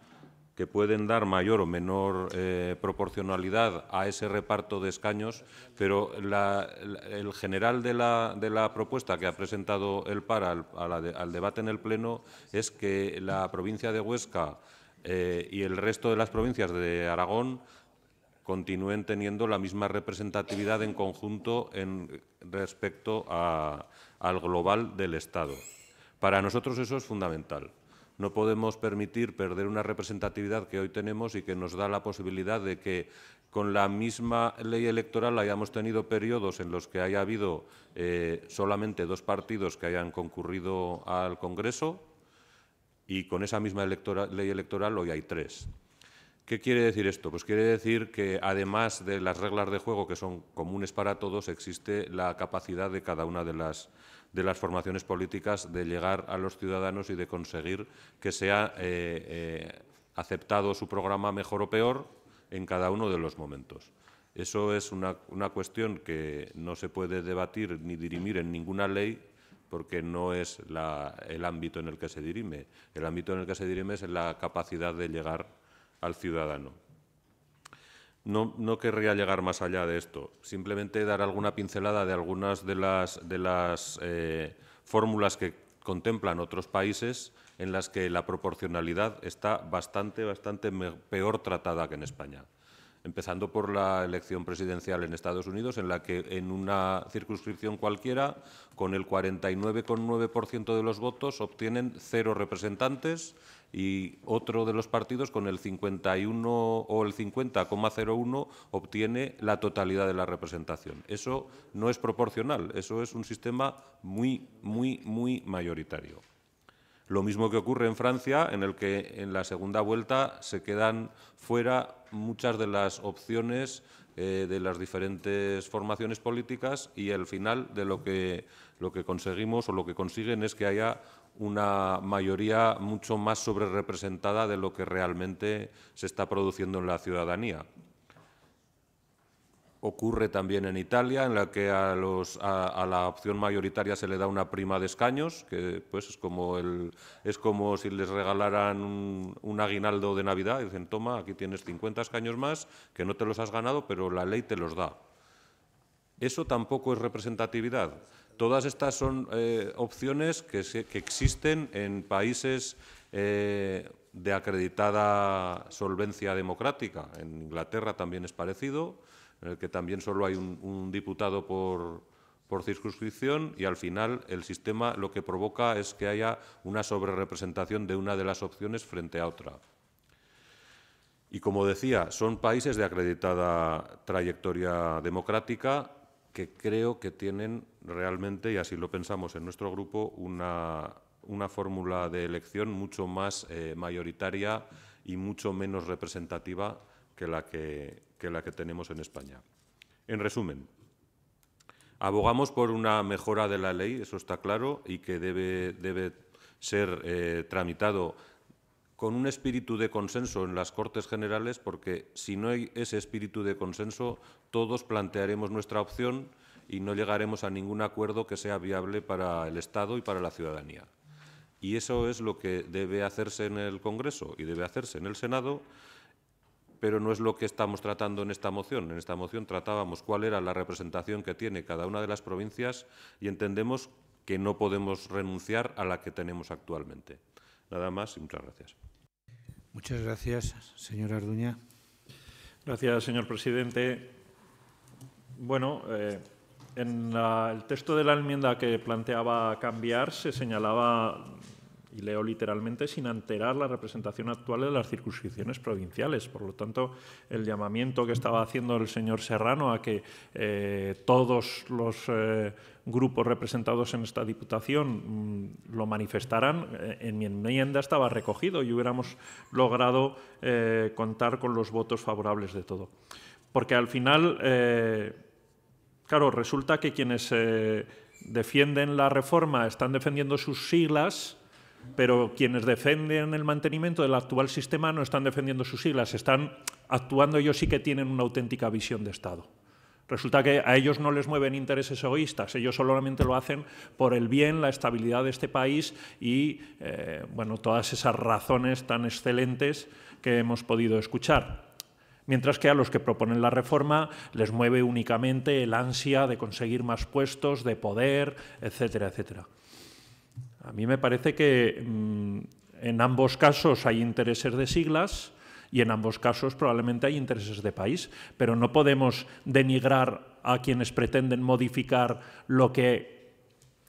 pueden dar mayor o menor eh, proporcionalidad a ese reparto de escaños, pero el general de la, propuesta que ha presentado el PARA al, debate en el Pleno es que la provincia de Huesca eh, y el resto de las provincias de Aragón continúen teniendo la misma representatividad en conjunto en, respecto al global del Estado. Para nosotros eso es fundamental. No podemos permitir perder una representatividad que hoy tenemos y que nos da la posibilidad de que con la misma ley electoral hayamos tenido periodos en los que haya habido eh, solamente dos partidos que hayan concurrido al Congreso y con esa misma ley electoral hoy hay tres. ¿Qué quiere decir esto? Pues quiere decir que además de las reglas de juego que son comunes para todos, existe la capacidad de cada una de las de las formaciones políticas de llegar a los ciudadanos y de conseguir que sea eh, eh, aceptado su programa mejor o peor en cada uno de los momentos. Eso es una, una cuestión que no se puede debatir ni dirimir en ninguna ley porque no es el ámbito en el que se dirime. El ámbito en el que se dirime es la capacidad de llegar al ciudadano. No, querría llegar más allá de esto, simplemente dar alguna pincelada de algunas de las, de las eh, fórmulas que contemplan otros países en las que la proporcionalidad está bastante, bastante peor tratada que en España. Empezando por la elección presidencial en Estados Unidos, en la que en una circunscripción cualquiera, con el 49,9% de los votos, obtienen cero representantes y otro de los partidos con el 51 o el 50,01 obtiene la totalidad de la representación. Eso no es proporcional, eso es un sistema muy, muy, muy mayoritario. Lo mismo que ocurre en Francia, en el que en la segunda vuelta se quedan fuera muchas de las opciones eh, de las diferentes formaciones políticas y al final de lo que, lo que conseguimos o lo que consiguen es que haya una mayoría mucho más sobrerepresentada de lo que realmente se está produciendo en la ciudadanía. Ocurre también en Italia, en la que a, la opción mayoritaria se le da una prima de escaños, que pues es como, es como si les regalaran un, aguinaldo de Navidad. Y dicen, toma, aquí tienes 50 escaños más, que no te los has ganado, pero la ley te los da. Eso tampoco es representatividad. Todas estas son eh, opciones que, existen en países eh, de acreditada solvencia democrática. En Inglaterra también es parecido, en el que también solo hay un, diputado por, por circunscripción y al final el sistema lo que provoca es que haya una sobrerepresentación de una de las opciones frente a otra. Y como decía, son países de acreditada trayectoria democrática que creo que tienen realmente, y así lo pensamos en nuestro grupo, una, fórmula de elección mucho más eh, mayoritaria y mucho menos representativa que la que, la que tenemos en España. En resumen, Abogamos por una mejora de la ley, eso está claro, y que debe, ser eh, tramitado con un espíritu de consenso en las Cortes Generales, porque si no hay ese espíritu de consenso, todos plantearemos nuestra opción y no llegaremos a ningún acuerdo que sea viable para el Estado y para la ciudadanía. Y eso es lo que debe hacerse en el Congreso y debe hacerse en el Senado, pero no es lo que estamos tratando en esta moción. En esta moción tratábamos cuál era la representación que tiene cada una de las provincias y entendemos que no podemos renunciar a la que tenemos actualmente. Nada más y muchas gracias. Muchas gracias, señora Arduña. Gracias, señor presidente. Bueno, eh, en el texto de la enmienda que planteaba cambiar se señalaba, y leo literalmente, sin alterar la representación actual de las circunscripciones provinciales. Por lo tanto, el llamamiento que estaba haciendo el señor Serrano a que eh, todos los eh, grupos representados en esta Diputación mm, lo manifestaran, eh, en mi enmienda estaba recogido y hubiéramos logrado contar con los votos favorables de todo. Porque al final Claro, resulta que quienes eh, defienden la reforma están defendiendo sus siglas, pero quienes defienden el mantenimiento del actual sistema no están defendiendo sus siglas, están actuando ellos sí que tienen una auténtica visión de Estado. Resulta que a ellos no les mueven intereses egoístas, ellos solamente lo hacen por el bien, la estabilidad de este país y eh, bueno, todas esas razones tan excelentes que hemos podido escuchar. Mientras que a los que proponen la reforma les mueve únicamente el ansia de conseguir más puestos, de poder, etcétera, etcétera. A mí me parece que mm, en ambos casos hay intereses de siglas y en ambos casos probablemente hay intereses de país, pero no podemos denigrar a quienes pretenden modificar lo que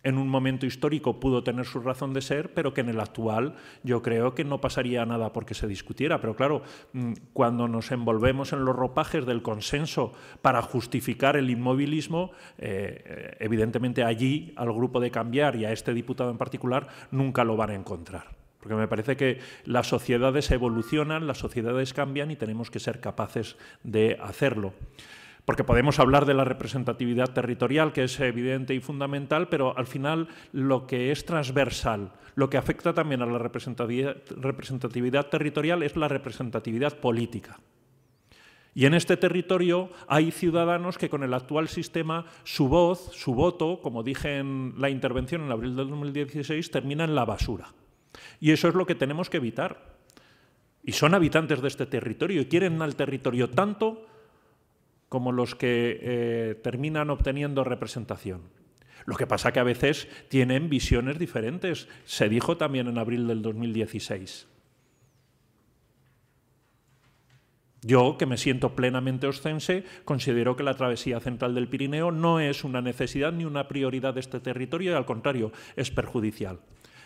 en un momento histórico pudo tener su razón de ser, pero que en el actual yo creo que no pasaría nada porque se discutiera. Pero claro, mm, cuando nos envolvemos en los ropajes del consenso para justificar el inmovilismo, eh, eh, evidentemente allí al grupo de cambiar y a este diputado en particular nunca lo van a encontrar. Porque me parece que las sociedades evolucionan, las sociedades cambian y tenemos que ser capaces de hacerlo porque podemos hablar de la representatividad territorial, que es evidente y fundamental, pero al final lo que es transversal, lo que afecta también a la representatividad, territorial es la representatividad política. Y en este territorio hay ciudadanos que con el actual sistema su voz, su voto, como dije en la intervención en abril del 2016, termina en la basura. Y eso es lo que tenemos que evitar. Y son habitantes de este territorio y quieren al territorio tanto como los que eh, terminan obteniendo representación. Lo que pasa que a veces tienen visiones diferentes. Se dijo también en abril del 2016. Yo, que me siento plenamente ostense, considero que la travesía central del Pirineo no es una necesidad ni una prioridad de este territorio y al contrario, es perjudicial.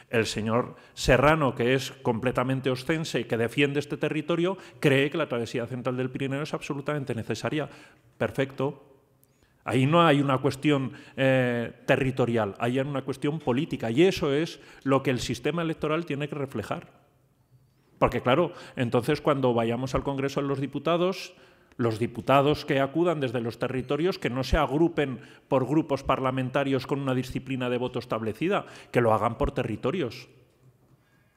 El señor Serrano, que es completamente ostense y que defiende este territorio, cree que la travesía central del Pirineo es absolutamente necesaria. Perfecto. Ahí no hay una cuestión eh, territorial, hay una cuestión política y eso es lo que el sistema electoral tiene que reflejar. Porque claro, entonces cuando vayamos al Congreso de los Diputados, los diputados que acudan desde los territorios que no se agrupen por grupos parlamentarios con una disciplina de voto establecida, que lo hagan por territorios.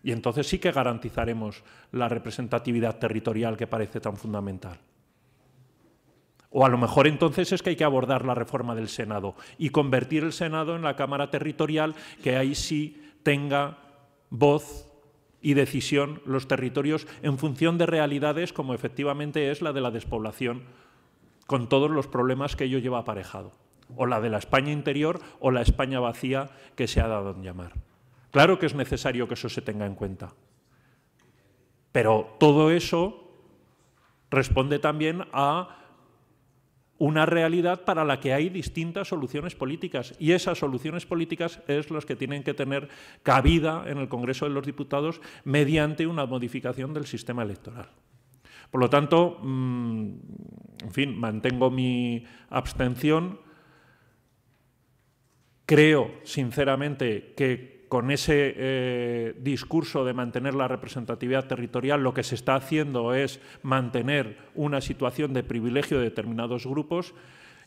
Y entonces sí que garantizaremos la representatividad territorial que parece tan fundamental. O a lo mejor entonces es que hay que abordar la reforma del Senado y convertir el Senado en la Cámara Territorial que ahí sí tenga voz y decisión los territorios en función de realidades como efectivamente es la de la despoblación, con todos los problemas que ello lleva aparejado, o la de la España interior o la España vacía que se ha dado en llamar. Claro que es necesario que eso se tenga en cuenta, pero todo eso responde también a una realidad para la que hay distintas soluciones políticas y esas soluciones políticas es las que tienen que tener cabida en el Congreso de los Diputados mediante una modificación del sistema electoral. Por lo tanto, mm, en fin, mantengo mi abstención. Creo, sinceramente, que con ese eh, discurso de mantener la representatividad territorial lo que se está haciendo es mantener una situación de privilegio de determinados grupos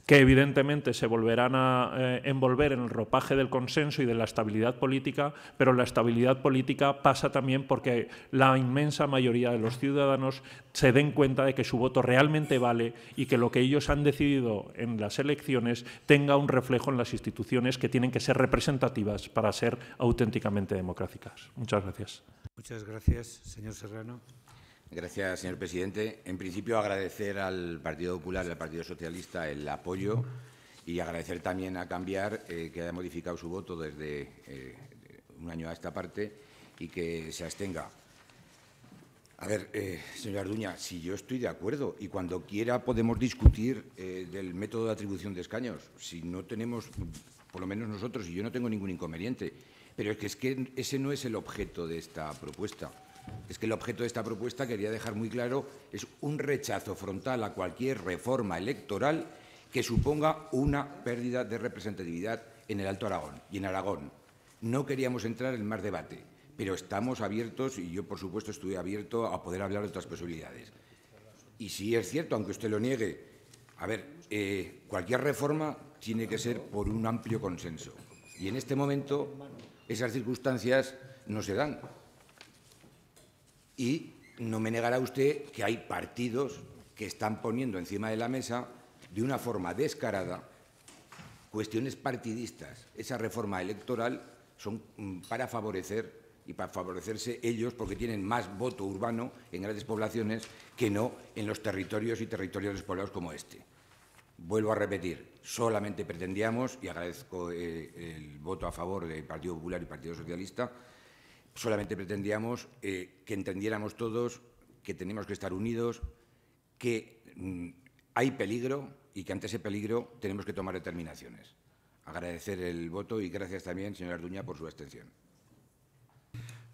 que evidentemente se volverán a eh, envolver en el ropaje del consenso y de la estabilidad política, pero la estabilidad política pasa también porque la inmensa mayoría de los ciudadanos se den cuenta de que su voto realmente vale y que lo que ellos han decidido en las elecciones tenga un reflejo en las instituciones que tienen que ser representativas para ser auténticamente democráticas. Muchas gracias. Muchas gracias, señor Serrano. Gracias, señor presidente. En principio, agradecer al Partido Popular y al Partido Socialista el apoyo y agradecer también a Cambiar eh, que haya modificado su voto desde eh, un año a esta parte y que se abstenga. A ver, eh, señor Arduña, si yo estoy de acuerdo y cuando quiera podemos discutir del método de atribución de escaños, si no tenemos, por lo menos nosotros, y yo no tengo ningún inconveniente, pero es que, es que ese no es el objeto de esta propuesta es que el objeto de esta propuesta, quería dejar muy claro, es un rechazo frontal a cualquier reforma electoral que suponga una pérdida de representatividad en el Alto Aragón y en Aragón. No queríamos entrar en más debate, pero estamos abiertos y yo, por supuesto, estoy abierto a poder hablar de otras posibilidades. Y sí es cierto, aunque usted lo niegue, a ver, eh, cualquier reforma tiene que ser por un amplio consenso. Y en este momento esas circunstancias no se dan. Y no me negará usted que hay partidos que están poniendo encima de la mesa, de una forma descarada, cuestiones partidistas. Esa reforma electoral son mm, para favorecer y para favorecerse ellos porque tienen más voto urbano en grandes poblaciones que no en los territorios y territorios despoblados como este. Vuelvo a repetir, solamente pretendíamos, y agradezco eh, el voto a favor del Partido Popular y Partido Socialista, Solamente pretendíamos eh, que entendiéramos todos que tenemos que estar unidos, que mm, hay peligro y que ante ese peligro tenemos que tomar determinaciones. Agradecer el voto y gracias también, señor Arduña, por su abstención.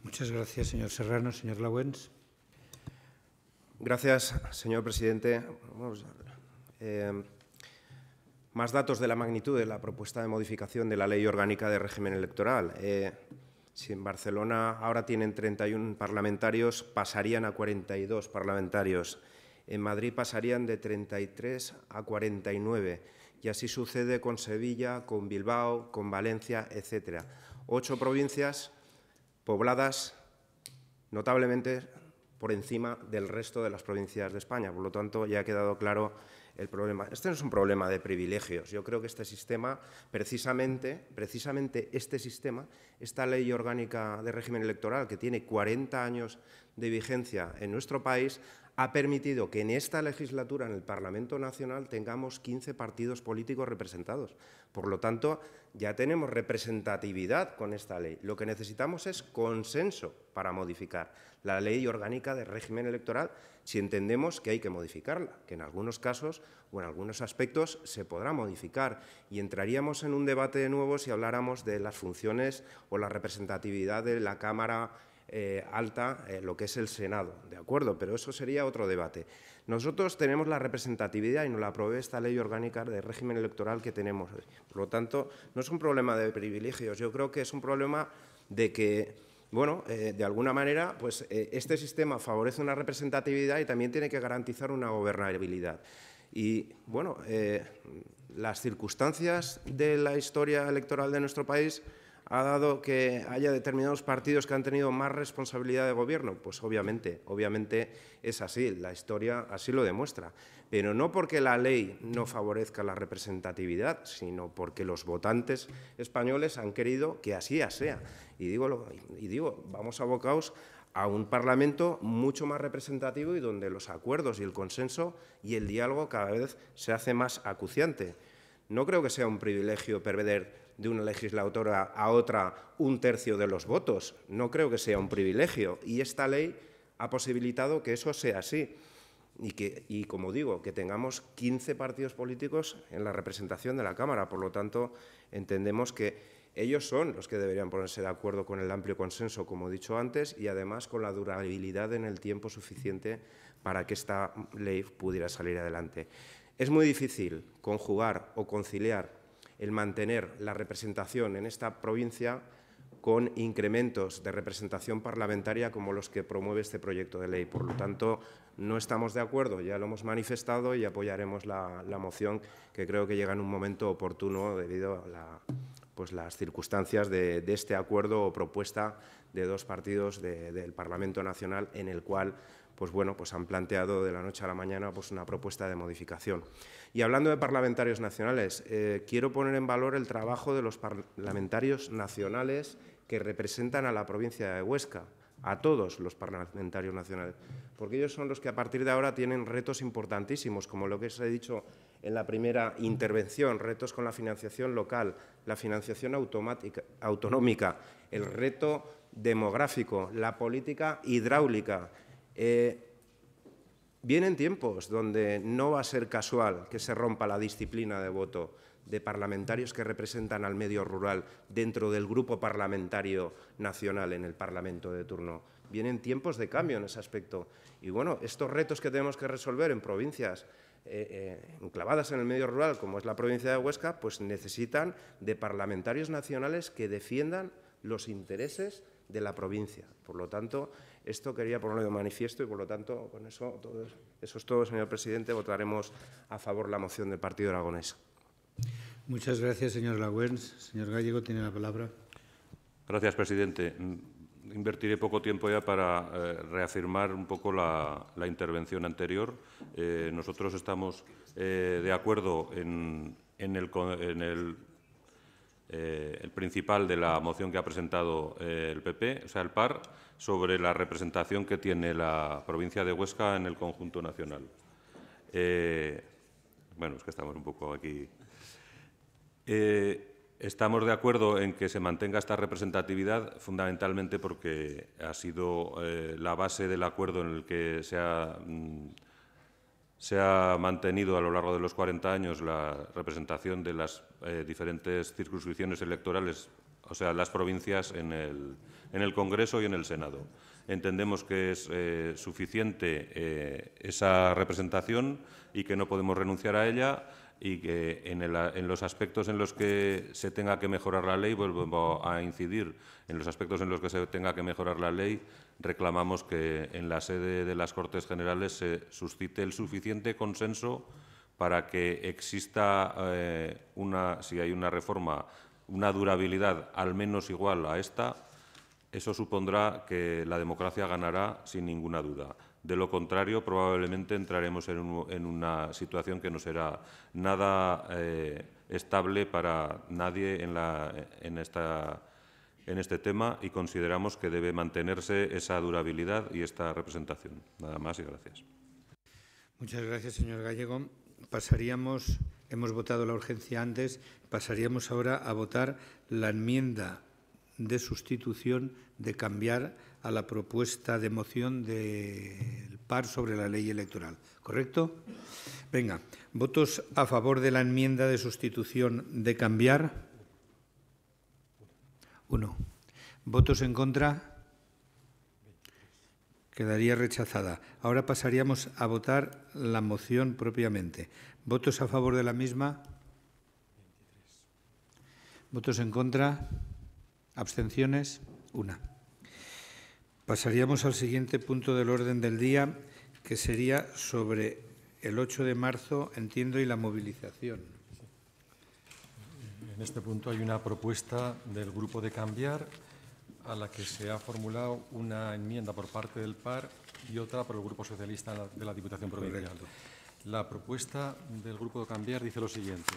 Muchas gracias, señor Serrano. Señor Lawens. Gracias, señor presidente. Eh, más datos de la magnitud de la propuesta de modificación de la Ley Orgánica de Régimen Electoral. Eh, si en Barcelona ahora tienen 31 parlamentarios, pasarían a 42 parlamentarios. En Madrid pasarían de 33 a 49. Y así sucede con Sevilla, con Bilbao, con Valencia, etc. Ocho provincias pobladas notablemente por encima del resto de las provincias de España. Por lo tanto, ya ha quedado claro problema. Este no es un problema de privilegios. Yo creo que este sistema, precisamente, precisamente este sistema, esta ley orgánica de régimen electoral que tiene 40 años de vigencia en nuestro país, ha permitido que en esta legislatura, en el Parlamento Nacional, tengamos 15 partidos políticos representados. Por lo tanto, ya tenemos representatividad con esta ley. Lo que necesitamos es consenso para modificar la ley orgánica de régimen electoral si entendemos que hay que modificarla, que en algunos casos o en algunos aspectos se podrá modificar y entraríamos en un debate de nuevo si habláramos de las funciones o la representatividad de la Cámara eh, alta eh, lo que es el Senado, ¿de acuerdo? Pero eso sería otro debate. Nosotros tenemos la representatividad y nos la aprobé esta ley orgánica de régimen electoral que tenemos. Por lo tanto, no es un problema de privilegios, yo creo que es un problema de que bueno, eh, de alguna manera, pues eh, este sistema favorece una representatividad y también tiene que garantizar una gobernabilidad. Y bueno, eh, las circunstancias de la historia electoral de nuestro país ha dado que haya determinados partidos que han tenido más responsabilidad de gobierno? Pues obviamente, obviamente es así, la historia así lo demuestra. Pero no porque la ley no favorezca la representatividad, sino porque los votantes españoles han querido que así sea. Y digo, y digo vamos abocados a un Parlamento mucho más representativo y donde los acuerdos y el consenso y el diálogo cada vez se hace más acuciante. No creo que sea un privilegio perder de una legisladora a otra un tercio de los votos. No creo que sea un privilegio y esta ley ha posibilitado que eso sea así y, que, y como digo, que tengamos 15 partidos políticos en la representación de la Cámara. Por lo tanto, entendemos que ellos son los que deberían ponerse de acuerdo con el amplio consenso, como he dicho antes, y además con la durabilidad en el tiempo suficiente para que esta ley pudiera salir adelante. Es muy difícil conjugar o conciliar el mantener la representación en esta provincia con incrementos de representación parlamentaria como los que promueve este proyecto de ley. Por lo tanto, no estamos de acuerdo, ya lo hemos manifestado y apoyaremos la, moción que creo que llega en un momento oportuno debido a pues, las circunstancias de, este acuerdo o propuesta de dos partidos del Parlamento Nacional en el cual pues bueno, pues han planteado de la noche a la mañana pues una propuesta de modificación. Y hablando de parlamentarios nacionales, eh, quiero poner en valor el trabajo de los parlamentarios nacionales que representan a la provincia de Huesca, a todos los parlamentarios nacionales, porque ellos son los que a partir de ahora tienen retos importantísimos, como lo que os he dicho en la primera intervención, retos con la financiación local, la financiación autonómica, el reto demográfico, la política hidráulica, eh, vienen tiempos donde no va a ser casual que se rompa la disciplina de voto de parlamentarios que representan al medio rural dentro del grupo parlamentario nacional en el Parlamento de turno. Vienen tiempos de cambio en ese aspecto. Y bueno, estos retos que tenemos que resolver en provincias eh, eh, enclavadas en el medio rural, como es la provincia de Huesca, pues necesitan de parlamentarios nacionales que defiendan los intereses de la provincia. Por lo tanto, esto quería ponerlo de manifiesto y, por lo tanto, con eso, todo, eso es todo, señor presidente. Votaremos a favor la moción del Partido Aragonés. Muchas gracias, señor Lagüens. Señor Gallego, tiene la palabra. Gracias, presidente. Invertiré poco tiempo ya para eh, reafirmar un poco la, intervención anterior. Eh, nosotros estamos eh, de acuerdo en el eh, el principal de la moción que ha presentado eh, el PP, o sea, el PAR, sobre la representación que tiene la provincia de Huesca en el conjunto nacional. Eh, bueno, es que estamos un poco aquí. estamos de acuerdo en que se mantenga esta representatividad fundamentalmente porque ha sido la base del acuerdo en el que se ha... Mm, se ha mantenido a lo largo de los 40 años la representación de las eh, diferentes circunscripciones electorales, o sea, las provincias en el, en el Congreso y en el Senado. Entendemos que es eh, suficiente eh, esa representación y que no podemos renunciar a ella y que en, en, los aspectos en los que se tenga que mejorar la ley, vuelvo a incidir, en los aspectos en los que se tenga que mejorar la ley, reclamamos que en la sede de las Cortes Generales se suscite el suficiente consenso para que exista eh, una, si hay una reforma, una durabilidad al menos igual a esta, eso supondrá que la democracia ganará sin ninguna duda. De lo contrario, probablemente entraremos en, una situación que no será nada eh, estable para nadie en, la, en esta en este tema y consideramos que debe mantenerse esa durabilidad y esta representación. Nada más y gracias. Muchas gracias, señor Gallego. Pasaríamos, hemos votado la urgencia antes, pasaríamos ahora a votar la enmienda de sustitución de cambiar a la propuesta de moción del PAR sobre la ley electoral. ¿Correcto? Venga, votos a favor de la enmienda de sustitución de cambiar. Uno. ¿Votos en contra? Quedaría rechazada. Ahora pasaríamos a votar la moción propiamente. ¿Votos a favor de la misma? ¿Votos en contra? ¿Abstenciones? Una. Pasaríamos al siguiente punto del orden del día, que sería sobre el 8 de marzo, entiendo, y la movilización. En este punto hay una propuesta del Grupo de Cambiar a la que se ha formulado una enmienda por parte del PAR y otra por el Grupo Socialista de la Diputación Provincial. La propuesta del Grupo de Cambiar dice lo siguiente.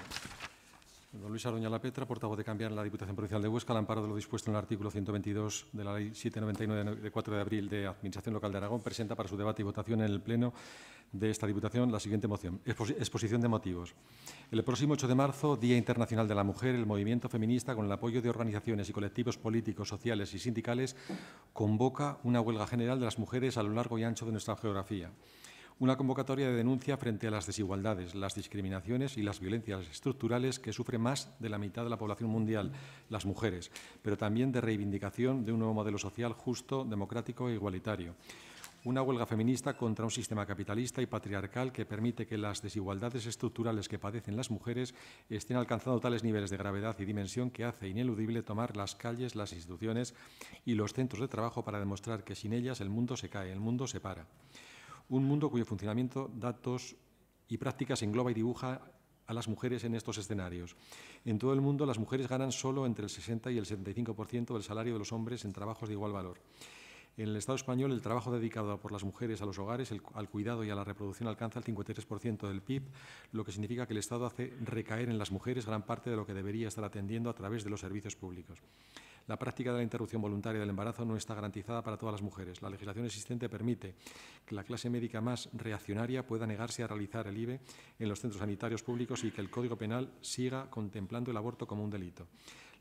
Don Luis Aroña La Petra, portavoz de Cambiar en la Diputación Provincial de Huesca, al amparo de lo dispuesto en el artículo 122 de la Ley 799 de 4 de abril de Administración Local de Aragón, presenta para su debate y votación en el Pleno de esta Diputación la siguiente moción. Exposición de motivos. El próximo 8 de marzo, Día Internacional de la Mujer, el movimiento feminista, con el apoyo de organizaciones y colectivos políticos, sociales y sindicales, convoca una huelga general de las mujeres a lo largo y ancho de nuestra geografía una convocatoria de denuncia frente a las desigualdades, las discriminaciones y las violencias estructurales que sufre más de la mitad de la población mundial, las mujeres, pero también de reivindicación de un nuevo modelo social justo, democrático e igualitario. Una huelga feminista contra un sistema capitalista y patriarcal que permite que las desigualdades estructurales que padecen las mujeres estén alcanzando tales niveles de gravedad y dimensión que hace ineludible tomar las calles, las instituciones y los centros de trabajo para demostrar que sin ellas el mundo se cae, el mundo se para un mundo cuyo funcionamiento, datos y prácticas engloba y dibuja a las mujeres en estos escenarios. En todo el mundo las mujeres ganan solo entre el 60 y el 75% del salario de los hombres en trabajos de igual valor. En el Estado español, el trabajo dedicado por las mujeres a los hogares, al cuidado y a la reproducción alcanza el 53% del PIB, lo que significa que el Estado hace recaer en las mujeres gran parte de lo que debería estar atendiendo a través de los servicios públicos. La práctica de la interrupción voluntaria del embarazo no está garantizada para todas las mujeres. La legislación existente permite que la clase médica más reaccionaria pueda negarse a realizar el IVE en los centros sanitarios públicos y que el Código Penal siga contemplando el aborto como un delito.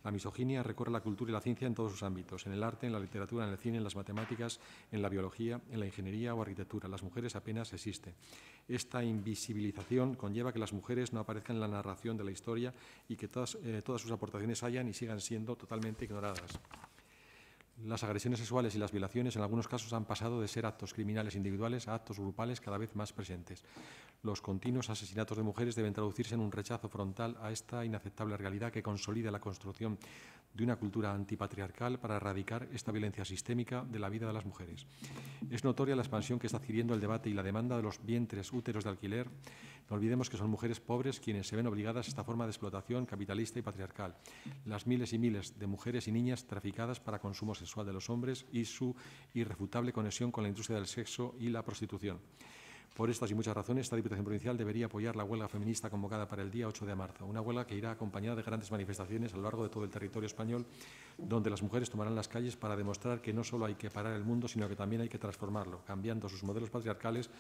La misoginia recorre la cultura y la ciencia en todos sus ámbitos, en el arte, en la literatura, en el cine, en las matemáticas, en la biología, en la ingeniería o arquitectura. Las mujeres apenas existen. Esta invisibilización conlleva que las mujeres no aparezcan en la narración de la historia y que todas, eh, todas sus aportaciones hayan y sigan siendo totalmente ignoradas. Las agresiones sexuales y las violaciones en algunos casos han pasado de ser actos criminales individuales a actos grupales cada vez más presentes. Los continuos asesinatos de mujeres deben traducirse en un rechazo frontal a esta inaceptable realidad que consolida la construcción de una cultura antipatriarcal para erradicar esta violencia sistémica de la vida de las mujeres. Es notoria la expansión que está adquiriendo el debate y la demanda de los vientres úteros de alquiler. No olvidemos que son mujeres pobres quienes se ven obligadas a esta forma de explotación capitalista y patriarcal. Las miles y miles de mujeres y niñas traficadas para consumo sexual de los hombres y su irrefutable conexión con la industria del sexo y la prostitución. Por estas y muchas razones, esta Diputación Provincial debería apoyar la huelga feminista convocada para el día 8 de marzo, una huelga que irá acompañada de grandes manifestaciones a lo largo de todo el territorio español, donde las mujeres tomarán las calles para demostrar que no solo hay que parar el mundo, sino que también hay que transformarlo, cambiando sus modelos patriarcales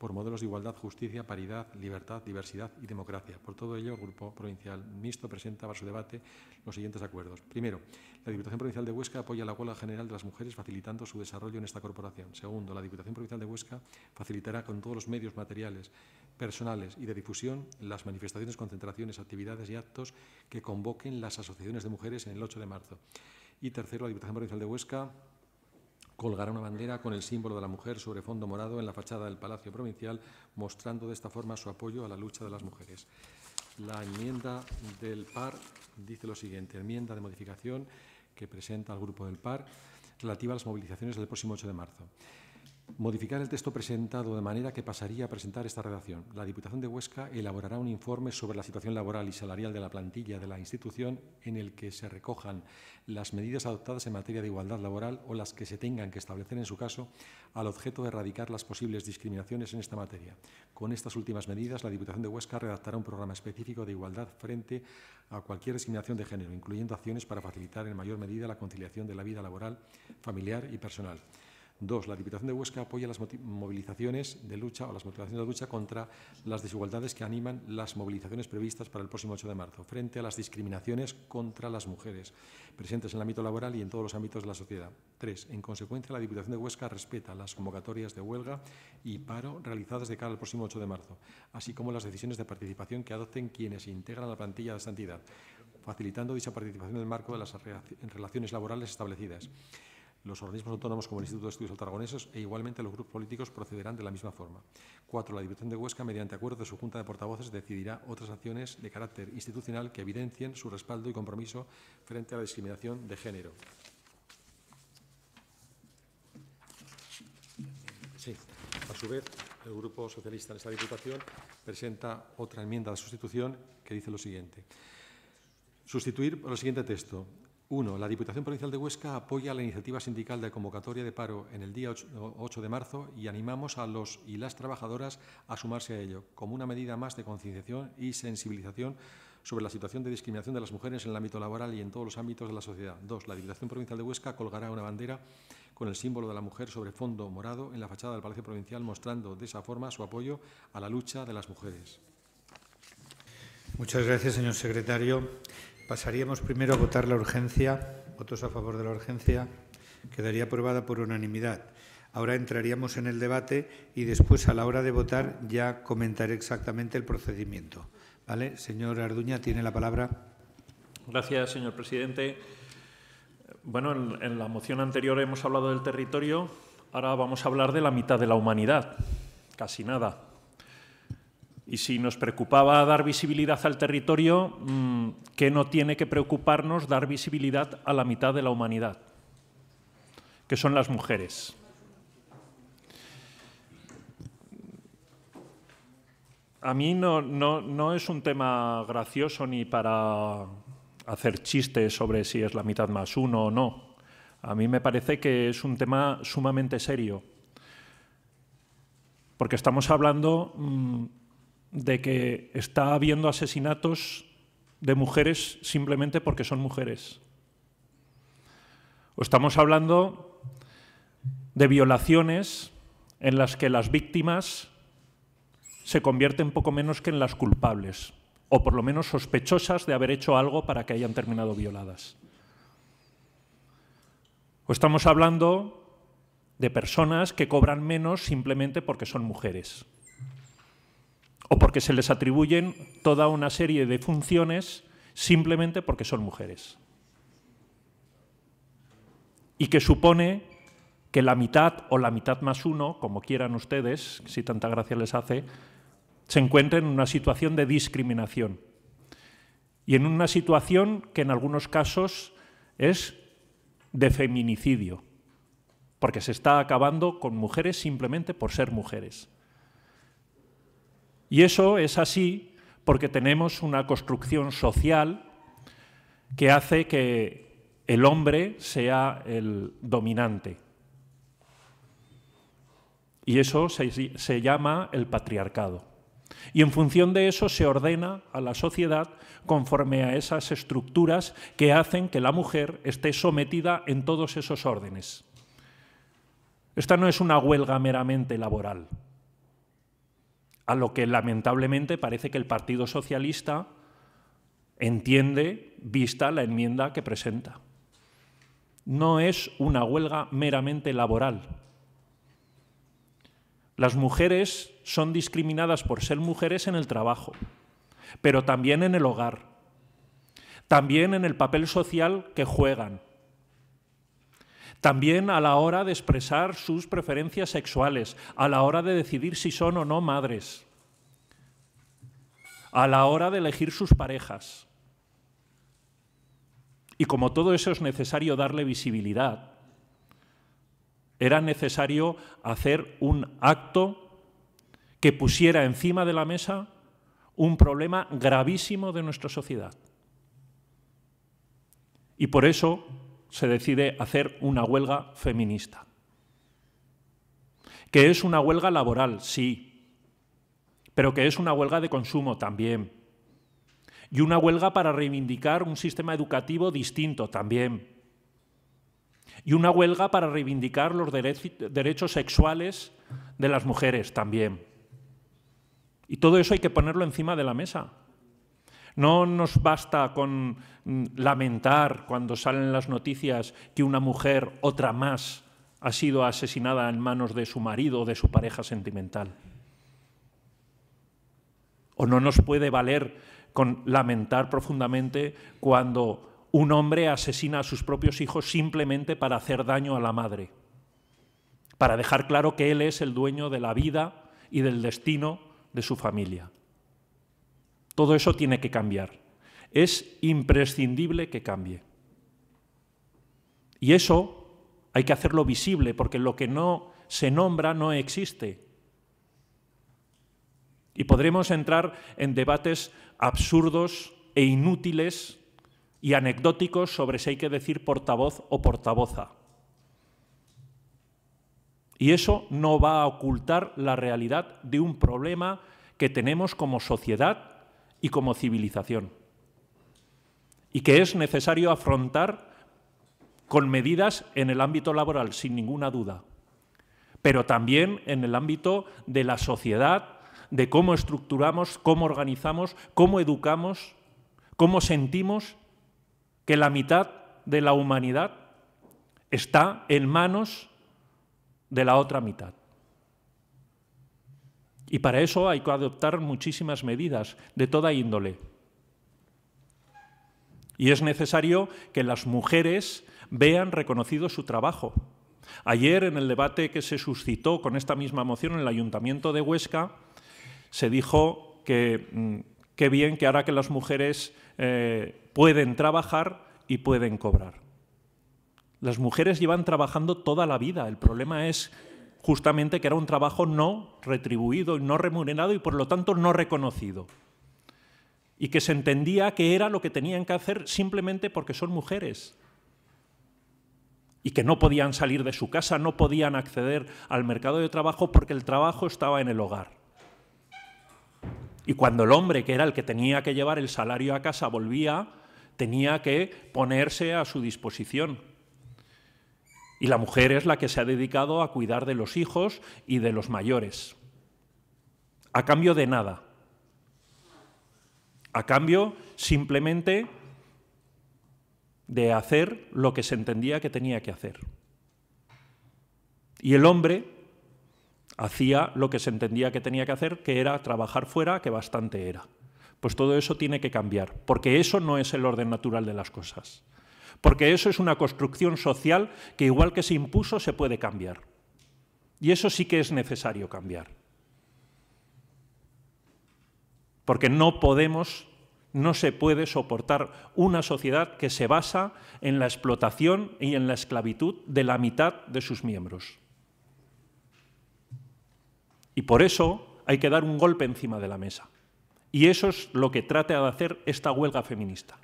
por modelos de igualdad, justicia, paridad, libertad, diversidad y democracia. Por todo ello, el Grupo Provincial Mixto presenta para su debate los siguientes acuerdos. Primero, la Diputación Provincial de Huesca apoya la huelga general de las mujeres facilitando su desarrollo en esta corporación. Segundo, la Diputación Provincial de Huesca facilitará con todos los medios materiales, personales y de difusión las manifestaciones, concentraciones, actividades y actos que convoquen las asociaciones de mujeres en el 8 de marzo. Y tercero, la Diputación Provincial de Huesca colgará una bandera con el símbolo de la mujer sobre fondo morado en la fachada del Palacio Provincial, mostrando de esta forma su apoyo a la lucha de las mujeres. La enmienda del PAR dice lo siguiente, enmienda de modificación que presenta el Grupo del PAR relativa a las movilizaciones del próximo 8 de marzo. Modificar el texto presentado de manera que pasaría a presentar esta redacción. La Diputación de Huesca elaborará un informe sobre la situación laboral y salarial de la plantilla de la institución en el que se recojan las medidas adoptadas en materia de igualdad laboral o las que se tengan que establecer en su caso al objeto de erradicar las posibles discriminaciones en esta materia. Con estas últimas medidas, la Diputación de Huesca redactará un programa específico de igualdad frente a cualquier discriminación de género, incluyendo acciones para facilitar en mayor medida la conciliación de la vida laboral, familiar y personal. Dos, la Diputación de Huesca apoya las movilizaciones de lucha o las motivaciones de lucha contra las desigualdades que animan las movilizaciones previstas para el próximo 8 de marzo, frente a las discriminaciones contra las mujeres presentes en el ámbito laboral y en todos los ámbitos de la sociedad. Tres, en consecuencia, la Diputación de Huesca respeta las convocatorias de huelga y paro realizadas de cara al próximo 8 de marzo, así como las decisiones de participación que adopten quienes integran la plantilla de esta entidad, facilitando dicha participación en el marco de las relaciones laborales establecidas los organismos autónomos como el Instituto de Estudios Altaragoneses... e igualmente los grupos políticos procederán de la misma forma. Cuatro, la Diputación de Huesca, mediante acuerdo de su Junta de Portavoces, decidirá otras acciones de carácter institucional que evidencien su respaldo y compromiso frente a la discriminación de género. Sí. A su vez, el Grupo Socialista en esta Diputación presenta otra enmienda de sustitución que dice lo siguiente. Sustituir por el siguiente texto. 1. La Diputación Provincial de Huesca apoya la iniciativa sindical de convocatoria de paro en el día 8 de marzo y animamos a los y las trabajadoras a sumarse a ello, como una medida más de concienciación y sensibilización sobre la situación de discriminación de las mujeres en el ámbito laboral y en todos los ámbitos de la sociedad. 2. La Diputación Provincial de Huesca colgará una bandera con el símbolo de la mujer sobre fondo morado en la fachada del Palacio Provincial, mostrando de esa forma su apoyo a la lucha de las mujeres. Muchas gracias, señor secretario. Pasaríamos primero a votar la urgencia, votos a favor de la urgencia, quedaría aprobada por unanimidad. Ahora entraríamos en el debate y después a la hora de votar ya comentaré exactamente el procedimiento. ¿Vale? Señor Arduña, tiene la palabra. Gracias, señor presidente. Bueno, en la moción anterior hemos hablado del territorio, ahora vamos a hablar de la mitad de la humanidad, casi nada. Y si nos preocupaba dar visibilidad al territorio, mm, ¿qué no tiene que preocuparnos dar visibilidad a la mitad de la humanidad? Que son las mujeres. A mí no, no, es un tema gracioso ni para hacer chistes sobre si es la mitad más uno o no. A mí me parece que es un tema sumamente serio. Porque estamos hablando mm, de que está habiendo asesinatos de mujeres simplemente porque son mujeres. O estamos hablando de violaciones en las que las víctimas se convierten poco menos que en las culpables, o por lo menos sospechosas de haber hecho algo para que hayan terminado violadas. O estamos hablando de personas que cobran menos simplemente porque son mujeres o porque se les atribuyen toda una serie de funciones simplemente porque son mujeres. Y que supone que la mitad o la mitad más uno, como quieran ustedes, si tanta gracia les hace, se encuentren en una situación de discriminación. Y en una situación que en algunos casos es de feminicidio, porque se está acabando con mujeres simplemente por ser mujeres. Y eso es así porque tenemos una construcción social que hace que el hombre sea el dominante. Y eso se, llama el patriarcado. Y en función de eso se ordena a la sociedad conforme a esas estructuras que hacen que la mujer esté sometida en todos esos órdenes. Esta no es una huelga meramente laboral, a lo que lamentablemente parece que el Partido Socialista entiende vista la enmienda que presenta. No es una huelga meramente laboral. Las mujeres son discriminadas por ser mujeres en el trabajo, pero también en el hogar, también en el papel social que juegan, también a la hora de expresar sus preferencias sexuales, a la hora de decidir si son o no madres, a la hora de elegir sus parejas. Y como todo eso es necesario darle visibilidad, era necesario hacer un acto que pusiera encima de la mesa un problema gravísimo de nuestra sociedad. Y por eso se decide hacer una huelga feminista. Que es una huelga laboral, sí, pero que es una huelga de consumo también. Y una huelga para reivindicar un sistema educativo distinto también. Y una huelga para reivindicar los derechos sexuales de las mujeres también. Y todo eso hay que ponerlo encima de la mesa, no nos basta con mm, lamentar cuando salen las noticias que una mujer, otra más, ha sido asesinada en manos de su marido o de su pareja sentimental. O no nos puede valer con lamentar profundamente cuando un hombre asesina a sus propios hijos simplemente para hacer daño a la madre, para dejar claro que él es el dueño de la vida y del destino de su familia. Todo eso tiene que cambiar. Es imprescindible que cambie. Y eso hay que hacerlo visible, porque lo que no se nombra no existe. Y podremos entrar en debates absurdos e inútiles y anecdóticos sobre si hay que decir portavoz o portavoza. Y eso no va a ocultar la realidad de un problema que tenemos como sociedad y como civilización. Y que es necesario afrontar con medidas en el ámbito laboral, sin ninguna duda, pero también en el ámbito de la sociedad, de cómo estructuramos, cómo organizamos, cómo educamos, cómo sentimos que la mitad de la humanidad está en manos de la otra mitad. Y para eso hay que adoptar muchísimas medidas de toda índole. Y es necesario que las mujeres vean reconocido su trabajo. Ayer, en el debate que se suscitó con esta misma moción en el Ayuntamiento de Huesca, se dijo que mm, qué bien que ahora que las mujeres eh, pueden trabajar y pueden cobrar. Las mujeres llevan trabajando toda la vida. El problema es justamente que era un trabajo no retribuido y no remunerado y por lo tanto no reconocido. Y que se entendía que era lo que tenían que hacer simplemente porque son mujeres. Y que no podían salir de su casa, no podían acceder al mercado de trabajo porque el trabajo estaba en el hogar. Y cuando el hombre, que era el que tenía que llevar el salario a casa, volvía, tenía que ponerse a su disposición y la mujer es la que se ha dedicado a cuidar de los hijos y de los mayores. A cambio de nada. A cambio simplemente de hacer lo que se entendía que tenía que hacer. Y el hombre hacía lo que se entendía que tenía que hacer, que era trabajar fuera, que bastante era. Pues todo eso tiene que cambiar, porque eso no es el orden natural de las cosas porque eso es una construcción social que igual que se impuso se puede cambiar. Y eso sí que es necesario cambiar. Porque no podemos, no se puede soportar una sociedad que se basa en la explotación y en la esclavitud de la mitad de sus miembros. Y por eso hay que dar un golpe encima de la mesa. Y eso es lo que trata de hacer esta huelga feminista.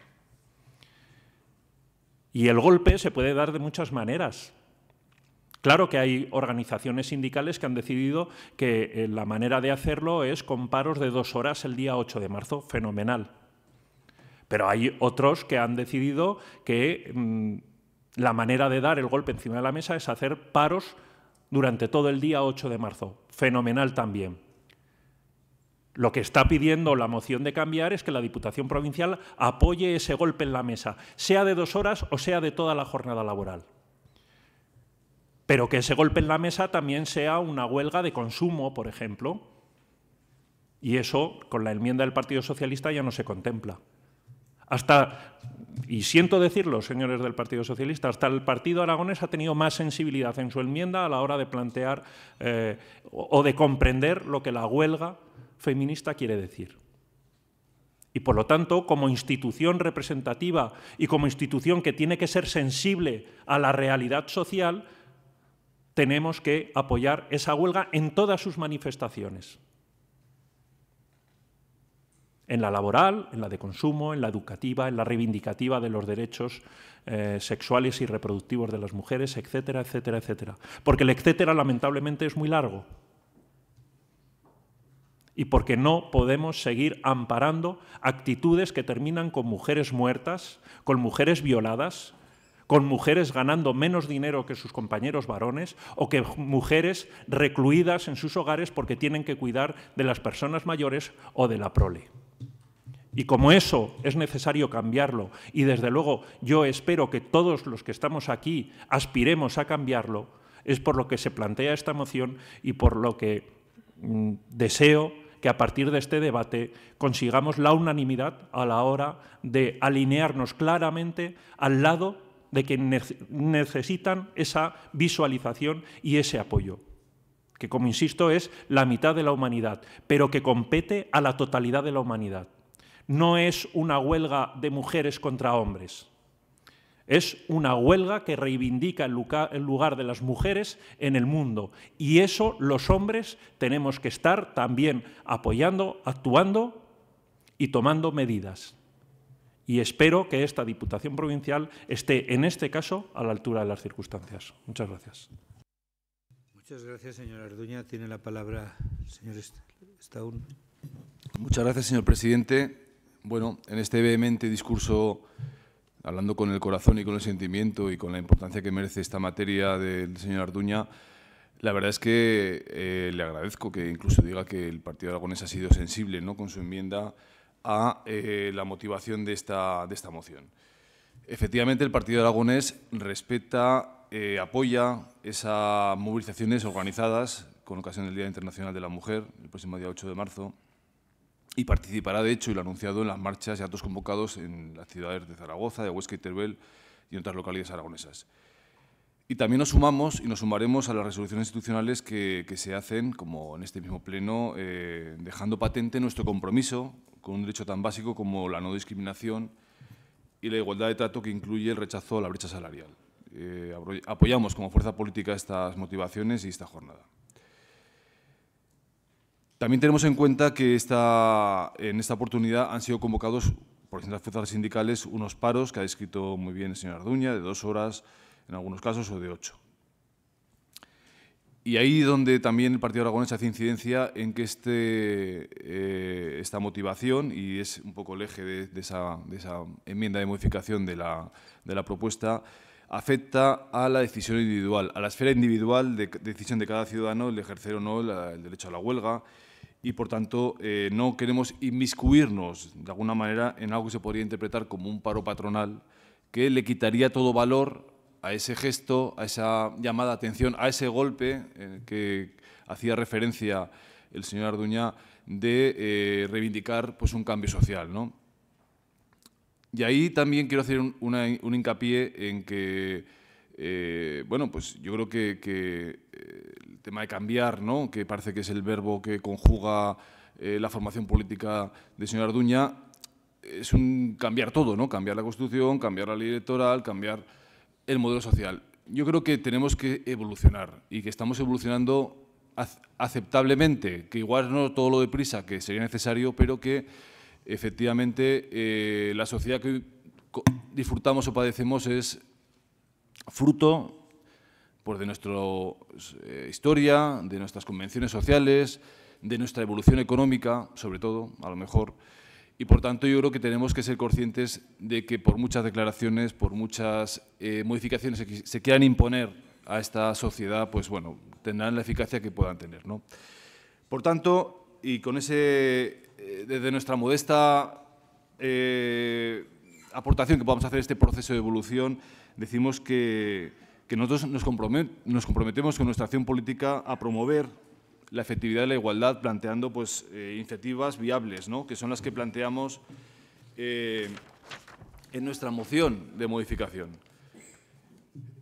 Y el golpe se puede dar de muchas maneras. Claro que hay organizaciones sindicales que han decidido que eh, la manera de hacerlo es con paros de dos horas el día 8 de marzo, fenomenal. Pero hay otros que han decidido que mm, la manera de dar el golpe encima de la mesa es hacer paros durante todo el día 8 de marzo, fenomenal también. Lo que está pidiendo la moción de cambiar es que la Diputación Provincial apoye ese golpe en la mesa, sea de dos horas o sea de toda la jornada laboral. Pero que ese golpe en la mesa también sea una huelga de consumo, por ejemplo. Y eso, con la enmienda del Partido Socialista, ya no se contempla. Hasta, y siento decirlo, señores del Partido Socialista, hasta el Partido Aragones ha tenido más sensibilidad en su enmienda a la hora de plantear eh, o de comprender lo que la huelga feminista quiere decir. Y por lo tanto, como institución representativa y como institución que tiene que ser sensible a la realidad social, tenemos que apoyar esa huelga en todas sus manifestaciones. En la laboral, en la de consumo, en la educativa, en la reivindicativa de los derechos eh, sexuales y reproductivos de las mujeres, etcétera, etcétera, etcétera. Porque el etcétera lamentablemente es muy largo y porque no podemos seguir amparando actitudes que terminan con mujeres muertas, con mujeres violadas, con mujeres ganando menos dinero que sus compañeros varones o que mujeres recluidas en sus hogares porque tienen que cuidar de las personas mayores o de la prole. Y como eso es necesario cambiarlo, y desde luego yo espero que todos los que estamos aquí aspiremos a cambiarlo, es por lo que se plantea esta moción y por lo que mm, deseo que a partir de este debate consigamos la unanimidad a la hora de alinearnos claramente al lado de quienes necesitan esa visualización y ese apoyo, que como insisto es la mitad de la humanidad, pero que compete a la totalidad de la humanidad. No es una huelga de mujeres contra hombres es una huelga que reivindica el lugar de las mujeres en el mundo. Y eso los hombres tenemos que estar también apoyando, actuando y tomando medidas. Y espero que esta Diputación Provincial esté, en este caso, a la altura de las circunstancias. Muchas gracias. Muchas gracias, señor Arduña. Tiene la palabra el señor Staun. Muchas gracias, señor presidente. Bueno, en este vehemente discurso hablando con el corazón y con el sentimiento y con la importancia que merece esta materia del señor Arduña, la verdad es que eh, le agradezco que incluso diga que el Partido Aragonés ha sido sensible ¿no? con su enmienda a eh, la motivación de esta, de esta moción. Efectivamente, el Partido Aragonés respeta, eh, apoya esas movilizaciones organizadas con ocasión del Día Internacional de la Mujer, el próximo día 8 de marzo, y participará, de hecho, y lo ha anunciado en las marchas y actos convocados en las ciudades de Zaragoza, de Huesca y Teruel y en otras localidades aragonesas. Y también nos sumamos y nos sumaremos a las resoluciones institucionales que, se hacen, como en este mismo pleno, eh, dejando patente nuestro compromiso con un derecho tan básico como la no discriminación y la igualdad de trato que incluye el rechazo a la brecha salarial. Eh, apoyamos como fuerza política estas motivaciones y esta jornada. También tenemos en cuenta que en esta oportunidad han sido convocados por las fuerzas sindicales unos paros que ha descrito muy bien el señor Arduña, de dos horas en algunos casos o de ocho. Y ahí donde también el Partido Aragonés hace incidencia en que este, eh, esta motivación, y es un poco el eje de, esa, enmienda de modificación de la, propuesta, afecta a la decisión individual, a la esfera individual de decisión de cada ciudadano el ejercer o no el derecho a la huelga, y, por tanto, eh, no queremos inmiscuirnos de alguna manera en algo que se podría interpretar como un paro patronal que le quitaría todo valor a ese gesto, a esa llamada atención, a ese golpe eh, que hacía referencia el señor Arduña de eh, reivindicar pues, un cambio social. Y ahí también quiero hacer un, hincapié en que, bueno, pues yo creo que tema de cambiar, ¿no? que parece que es el verbo que conjuga eh, la formación política de señor Arduña, es un cambiar todo, ¿no? cambiar la Constitución, cambiar la ley electoral, cambiar el modelo social. Yo creo que tenemos que evolucionar y que estamos evolucionando aceptablemente, que igual no todo lo deprisa que sería necesario, pero que efectivamente eh, la sociedad que disfrutamos o padecemos es fruto pues, de nuestra eh, historia, de nuestras convenciones sociales, de nuestra evolución económica, sobre todo, a lo mejor. Y por tanto yo creo que tenemos que ser conscientes de que por muchas declaraciones, por muchas eh, modificaciones que se quieran imponer a esta sociedad, pues bueno, tendrán la eficacia que puedan tener. ¿no? Por tanto, y con ese, eh, desde nuestra modesta aportación que podamos hacer este proceso de evolución, decimos que que nosotros nos, comprometemos con nuestra acción política a promover la efectividad de la igualdad planteando pues, eh, iniciativas viables, ¿no? que son las que planteamos eh, en nuestra moción de modificación.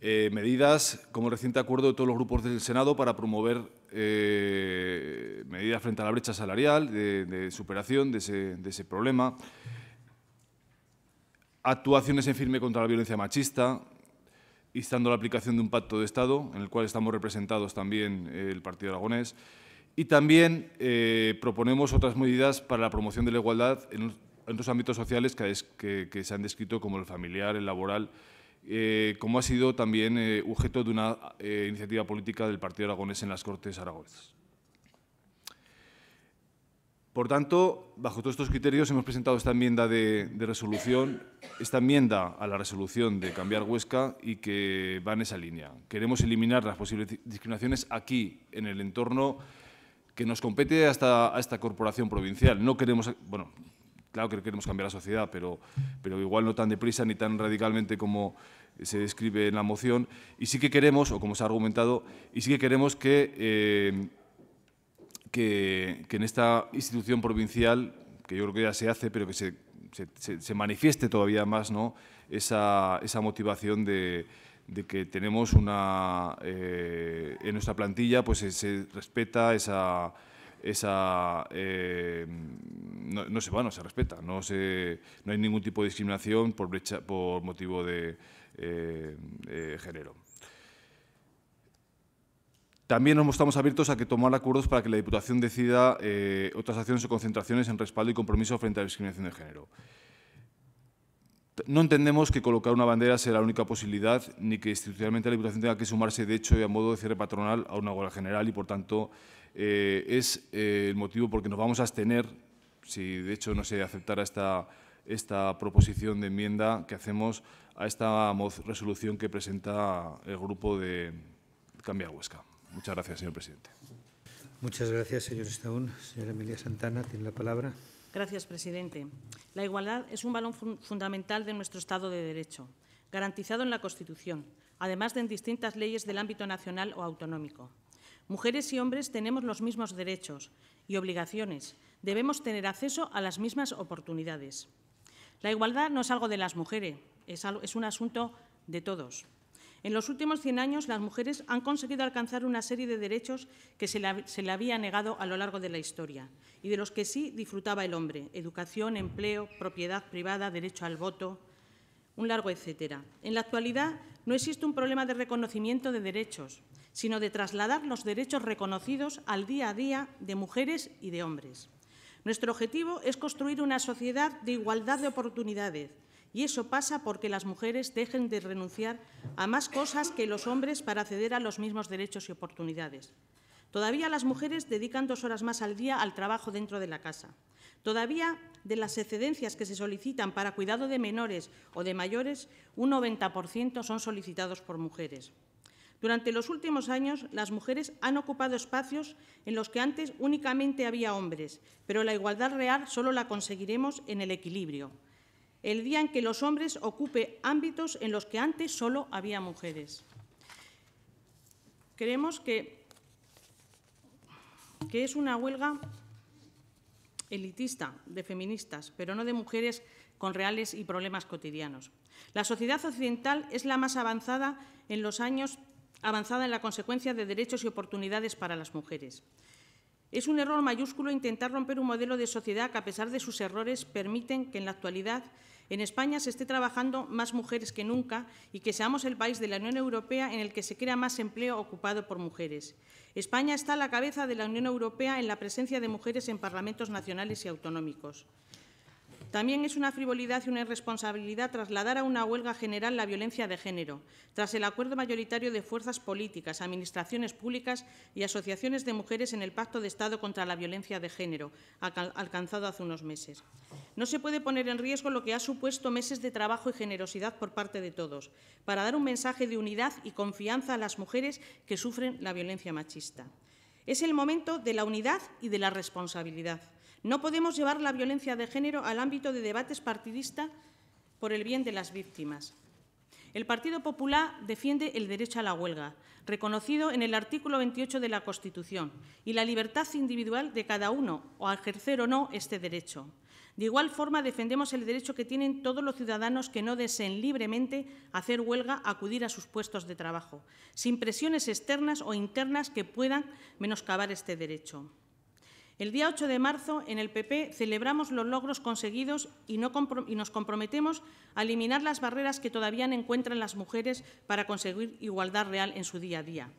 Eh, medidas como el reciente acuerdo de todos los grupos del Senado para promover medidas frente a la brecha salarial, de, superación de ese, de ese problema, actuaciones en firme contra la violencia machista, instando la aplicación de un pacto de Estado, en el cual estamos representados también eh, el Partido Aragonés, y también eh, proponemos otras medidas para la promoción de la igualdad en, otros ámbitos sociales que, que, se han descrito como el familiar, el laboral, eh, como ha sido también objeto de una iniciativa política del Partido Aragonés en las Cortes Aragonesas. Por tanto, bajo todos estos criterios hemos presentado esta enmienda de, resolución, esta enmienda a la resolución de cambiar Huesca y que va en esa línea. Queremos eliminar las posibles discriminaciones aquí, en el entorno que nos compete hasta a esta corporación provincial. No queremos, bueno, claro que queremos cambiar la sociedad, pero, pero igual no tan deprisa ni tan radicalmente como se describe en la moción. Y sí que queremos, o como se ha argumentado, y sí que queremos que... Eh, que, en esta institución provincial, que yo creo que ya se hace, pero que se, manifieste todavía más ¿no? esa, esa motivación de, que tenemos una eh, en nuestra plantilla pues eh, se respeta esa esa eh, no, se va se respeta no se no hay ningún tipo de discriminación por por motivo de género también nos mostramos abiertos a que tomar acuerdos para que la Diputación decida eh, otras acciones o concentraciones en respaldo y compromiso frente a la discriminación de género. No entendemos que colocar una bandera sea la única posibilidad, ni que institucionalmente la Diputación tenga que sumarse, de hecho, y a modo de cierre patronal a una huelga general, y por tanto eh, es eh, el motivo por el que nos vamos a abstener, si de hecho no se aceptara esta, esta proposición de enmienda que hacemos a esta resolución que presenta el grupo de Cambia Huesca. Muchas gracias, señor presidente. Muchas gracias, señor Staun, Señora Emilia Santana, tiene la palabra. Gracias, presidente. La igualdad es un balón fundamental de nuestro Estado de Derecho, garantizado en la Constitución, además de en distintas leyes del ámbito nacional o autonómico. Mujeres y hombres tenemos los mismos derechos y obligaciones. Debemos tener acceso a las mismas oportunidades. La igualdad no es algo de las mujeres, es un asunto de todos. En los últimos 100 años, las mujeres han conseguido alcanzar una serie de derechos que se le, había negado a lo largo de la historia y de los que sí disfrutaba el hombre, educación, empleo, propiedad privada, derecho al voto, un largo etcétera. En la actualidad no existe un problema de reconocimiento de derechos, sino de trasladar los derechos reconocidos al día a día de mujeres y de hombres. Nuestro objetivo es construir una sociedad de igualdad de oportunidades, y eso pasa porque las mujeres dejen de renunciar a más cosas que los hombres para acceder a los mismos derechos y oportunidades. Todavía las mujeres dedican dos horas más al día al trabajo dentro de la casa. Todavía de las excedencias que se solicitan para cuidado de menores o de mayores, un 90% son solicitados por mujeres. Durante los últimos años, las mujeres han ocupado espacios en los que antes únicamente había hombres, pero la igualdad real solo la conseguiremos en el equilibrio, el día en que los hombres ocupe ámbitos en los que antes solo había mujeres. Creemos que, que es una huelga elitista de feministas, pero no de mujeres con reales y problemas cotidianos. La sociedad occidental es la más avanzada en los años avanzada en la consecuencia de derechos y oportunidades para las mujeres. Es un error mayúsculo intentar romper un modelo de sociedad que, a pesar de sus errores, permiten que en la actualidad en España se esté trabajando más mujeres que nunca y que seamos el país de la Unión Europea en el que se crea más empleo ocupado por mujeres. España está a la cabeza de la Unión Europea en la presencia de mujeres en parlamentos nacionales y autonómicos. También es una frivolidad y una irresponsabilidad trasladar a una huelga general la violencia de género, tras el acuerdo mayoritario de fuerzas políticas, administraciones públicas y asociaciones de mujeres en el Pacto de Estado contra la Violencia de Género, alcanzado hace unos meses. No se puede poner en riesgo lo que ha supuesto meses de trabajo y generosidad por parte de todos, para dar un mensaje de unidad y confianza a las mujeres que sufren la violencia machista. Es el momento de la unidad y de la responsabilidad. No podemos llevar la violencia de género al ámbito de debates partidistas por el bien de las víctimas. El Partido Popular defiende el derecho a la huelga, reconocido en el artículo 28 de la Constitución, y la libertad individual de cada uno, o a ejercer o no este derecho. De igual forma, defendemos el derecho que tienen todos los ciudadanos que no deseen libremente hacer huelga acudir a sus puestos de trabajo, sin presiones externas o internas que puedan menoscabar este derecho. El día 8 de marzo, en el PP, celebramos los logros conseguidos y, nos comprometemos a eliminar las barreras que todavía encuentran las mujeres para conseguir igualdad real en su día a día.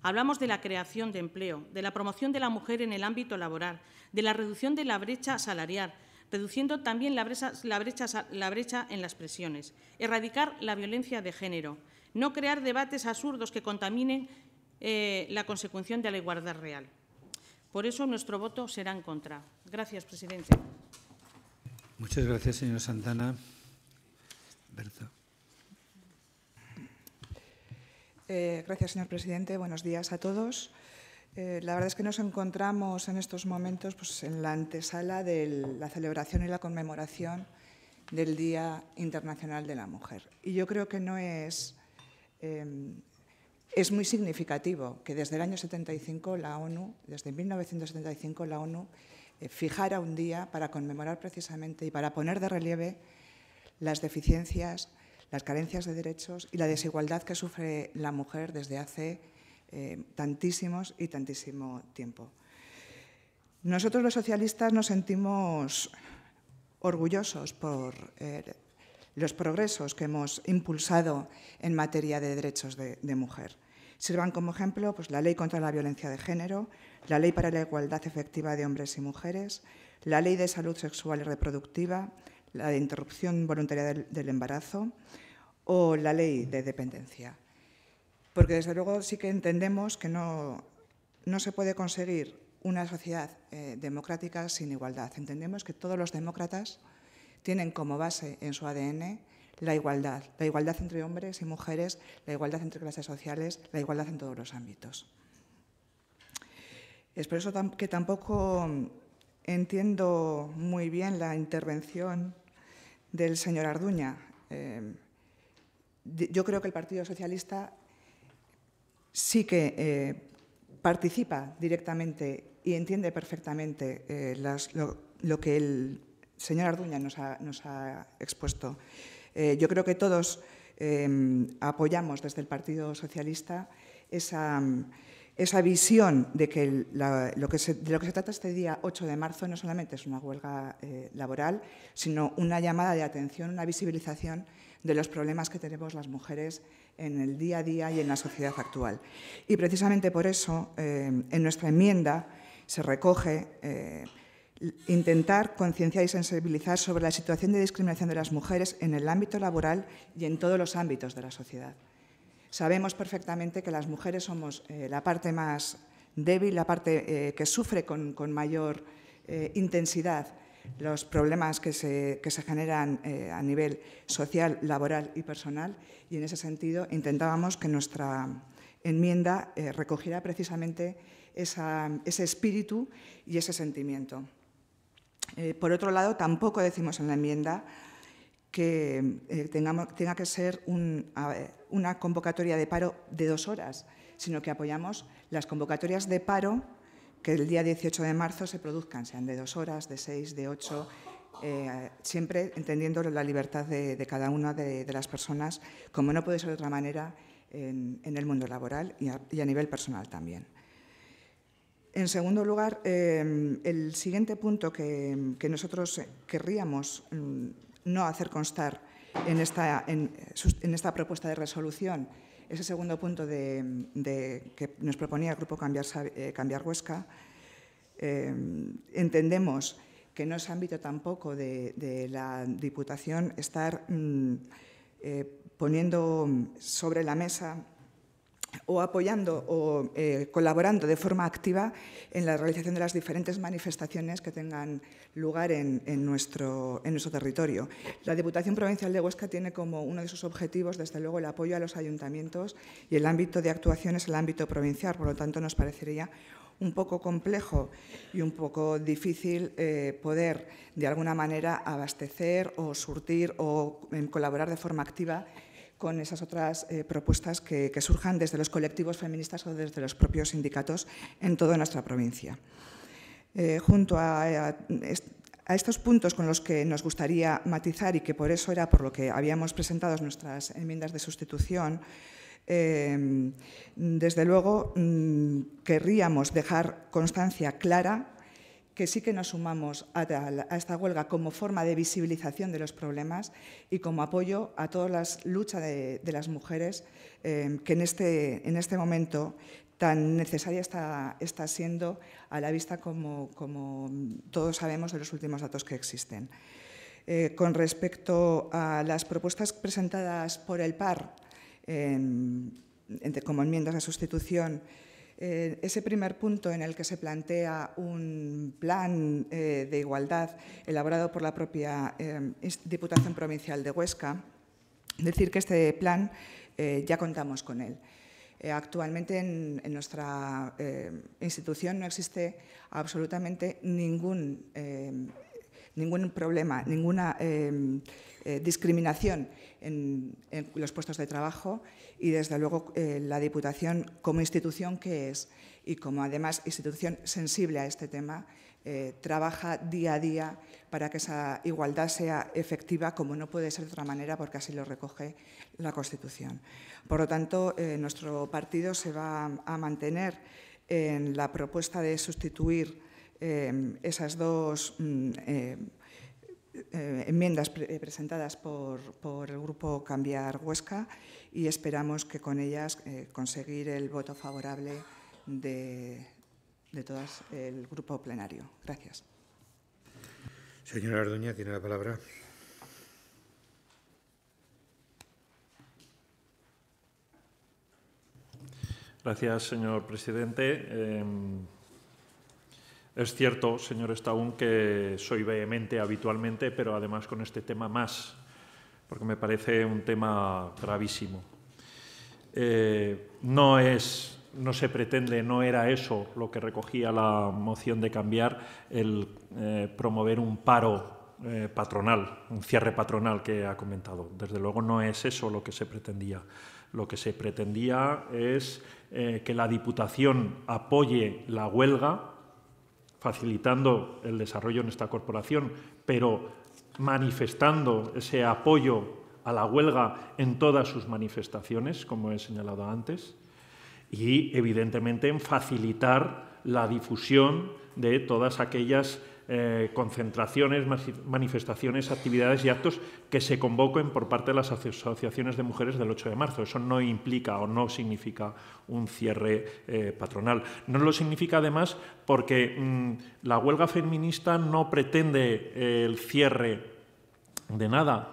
Hablamos de la creación de empleo, de la promoción de la mujer en el ámbito laboral, de la reducción de la brecha salarial, reduciendo también la brecha, en las presiones, erradicar la violencia de género, no crear debates absurdos que contaminen eh, la consecución de la igualdad real. Por eso nuestro voto será en contra. Gracias, presidente. Muchas gracias, señora Santana. Berta. Eh, gracias, señor presidente. Buenos días a todos. Eh, la verdad es que nos encontramos en estos momentos pues, en la antesala de la celebración y la conmemoración del Día Internacional de la Mujer. Y yo creo que no es em, es muy significativo que desde el año 75 la ONU, desde 1975 la ONU eh, fijara un día para conmemorar precisamente y para poner de relieve las deficiencias, las carencias de derechos y la desigualdad que sufre la mujer desde hace eh, tantísimos y tantísimo tiempo. Nosotros los socialistas nos sentimos orgullosos por eh, los progresos que hemos impulsado en materia de derechos de, de mujer. Sirvan como ejemplo pues, la ley contra la violencia de género, la ley para la igualdad efectiva de hombres y mujeres, la ley de salud sexual y reproductiva, la de interrupción voluntaria del, embarazo o la ley de dependencia. Porque desde luego sí que entendemos que no, se puede conseguir una sociedad eh, democrática sin igualdad. Entendemos que todos los demócratas tienen como base en su ADN la igualdad, la igualdad entre hombres y mujeres, la igualdad entre clases sociales, la igualdad en todos los ámbitos. Es por eso que tampoco entiendo muy bien la intervención del señor Arduña. Eh, yo creo que el Partido Socialista sí que eh, participa directamente y entiende perfectamente eh, lo, que el señor Arduña nos nos ha expuesto. Eh, yo creo que todos em, apoyamos desde el Partido Socialista esa, mm, visión de que, lo que se, de lo que se trata este día 8 de marzo no solamente es una huelga eh, laboral, sino una llamada de atención, una visibilización de los problemas que tenemos las mujeres en el día a día y en la sociedad actual. Y precisamente por eso, em, en nuestra enmienda se recoge eh, intentar concienciar y sensibilizar sobre la situación de discriminación de las mujeres en el ámbito laboral y en todos los ámbitos de la sociedad. Sabemos perfectamente que las mujeres somos eh, la parte más débil, la parte eh, que sufre con, mayor eh, intensidad los problemas que se, generan a nivel social, laboral y personal. Y en ese sentido intentábamos que nuestra enmienda recogiera precisamente ese espíritu y ese sentimiento. Eh, por otro lado, tampoco decimos en la enmienda que eh, tenga que ser una convocatoria de paro de dos horas, sino que apoyamos las convocatorias de paro que el día 18 de marzo se produzcan, sean de dos horas, de seis, de ocho, eh, siempre entendiendo la libertad de, cada una de, las personas, como no puede ser de otra manera en, el mundo laboral y a nivel personal también. En segundo lugar, em, el siguiente punto que, nosotros eh, querríamos em, no hacer constar en esta, en, esta, propuesta de resolución ese segundo punto de, que nos proponía el Grupo Cambiar, eh, Huesca. Em, entendemos que no es ámbito tampoco de, la Diputación estar mm, eh, poniendo sobre la mesa o apoyando o eh, colaborando de forma activa en la realización de las diferentes manifestaciones que tengan lugar en, nuestro, territorio. La Diputación Provincial de Huesca tiene como uno de sus objetivos, desde luego, el apoyo a los ayuntamientos y el ámbito de actuación es el ámbito provincial, por lo tanto, nos parecería un poco complejo y un poco difícil eh, poder, de alguna manera, abastecer o surtir o em, colaborar de forma activa con esas otras eh, propuestas que, surjan desde los colectivos feministas o desde los propios sindicatos en toda nuestra provincia. Eh, junto a, estos puntos con los que nos gustaría matizar y que por eso era por lo que habíamos presentado nuestras enmiendas de sustitución, em, desde luego mm, querríamos dejar constancia clara que sí que nos sumamos a, esta huelga como forma de visibilización de los problemas y como apoyo a toda la lucha de, las mujeres em, que en este, en este momento tan necesaria está, está siendo a la vista como, todos sabemos de los últimos datos que existen. Eh, con respecto a las propuestas presentadas por el PAR em, como enmiendas a sustitución, eh, ese primer punto en el que se plantea un plan eh, de igualdad elaborado por la propia eh, Diputación Provincial de Huesca, decir que este plan ya contamos con él. actualmente en, en nuestra institución no existe absolutamente ningún ningún problema, ninguna em, eh, discriminación en, los puestos de trabajo y, desde luego, eh, la Diputación, como institución que es y como, además, institución sensible a este tema, eh, trabaja día a día para que esa igualdad sea efectiva, como no puede ser de otra manera, porque así lo recoge la Constitución. Por lo tanto, nuestro partido se va a mantener en la propuesta de sustituir Em, esas dos mm, eh, eh, enmiendas eh, presentadas por, por, el grupo Cambiar Huesca y esperamos que con ellas conseguir el voto favorable de, de todo el grupo plenario. Gracias. Señora Arduña, tiene la palabra. Gracias, señor presidente. Em, es cierto, señor Staun, que soy vehemente habitualmente, pero además con este tema más, porque me parece un tema gravísimo. Eh, no es, no se pretende, no era eso lo que recogía la moción de cambiar, el eh, promover un paro eh, patronal, un cierre patronal que ha comentado. Desde luego no es eso lo que se pretendía. Lo que se pretendía es que la Diputación apoye la huelga facilitando el desarrollo en esta corporación, pero manifestando ese apoyo a la huelga en todas sus manifestaciones, como he señalado antes, y evidentemente en facilitar la difusión de todas aquellas eh, concentraciones, manifestaciones, actividades y actos que se convoquen por parte de las asociaciones de mujeres del 8 de marzo. Eso no implica o no significa un cierre eh, patronal. No lo significa además porque mm, la huelga feminista no pretende eh, el cierre de nada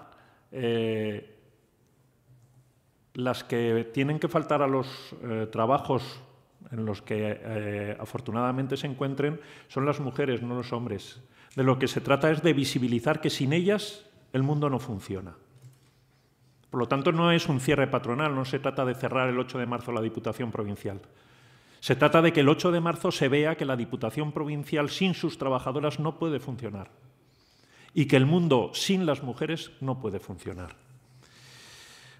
las que tienen que faltar a los trabajos en los que eh, afortunadamente se encuentren son las mujeres, no los hombres. De lo que se trata es de visibilizar que sin ellas el mundo no funciona. Por lo tanto, no es un cierre patronal, no se trata de cerrar el 8 de marzo la Diputación Provincial. Se trata de que el 8 de marzo se vea que la Diputación Provincial sin sus trabajadoras no puede funcionar y que el mundo sin las mujeres no puede funcionar.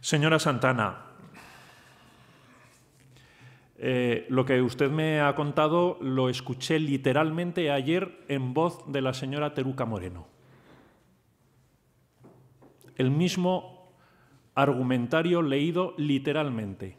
Señora Santana, eh, lo que usted me ha contado lo escuché literalmente ayer en voz de la señora Teruca Moreno. El mismo argumentario leído literalmente.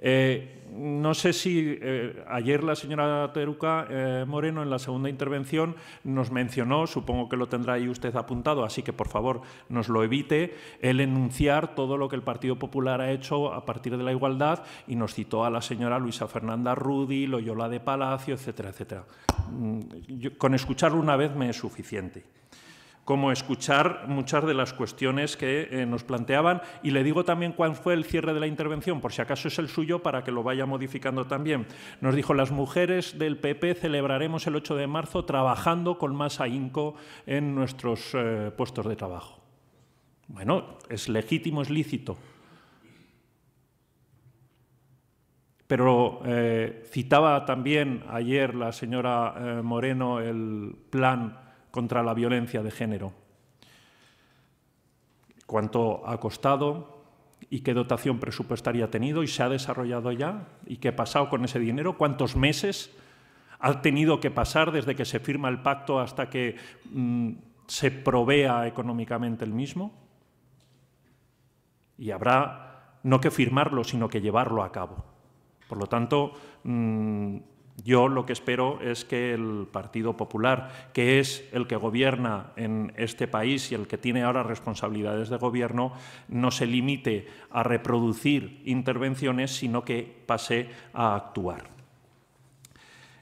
Eh, no sé si eh, ayer la señora Teruca eh, Moreno en la segunda intervención nos mencionó, supongo que lo tendrá ahí usted apuntado, así que por favor nos lo evite, el enunciar todo lo que el Partido Popular ha hecho a partir de la igualdad y nos citó a la señora Luisa Fernanda Rudi, Loyola de Palacio, etcétera, etcétera. Mm, con escucharlo una vez me es suficiente como escuchar muchas de las cuestiones que eh, nos planteaban. Y le digo también cuál fue el cierre de la intervención, por si acaso es el suyo, para que lo vaya modificando también. Nos dijo, las mujeres del PP celebraremos el 8 de marzo trabajando con más ahínco en nuestros eh, puestos de trabajo. Bueno, es legítimo, es lícito. Pero eh, citaba también ayer la señora Moreno el plan contra la violencia de género. ¿Cuánto ha costado y qué dotación presupuestaria ha tenido y se ha desarrollado ya? ¿Y qué ha pasado con ese dinero? ¿Cuántos meses ha tenido que pasar desde que se firma el pacto hasta que mm, se provea económicamente el mismo? Y habrá no que firmarlo, sino que llevarlo a cabo. Por lo tanto, mm, yo lo que espero es que el Partido Popular, que es el que gobierna en este país y el que tiene ahora responsabilidades de gobierno, no se limite a reproducir intervenciones, sino que pase a actuar.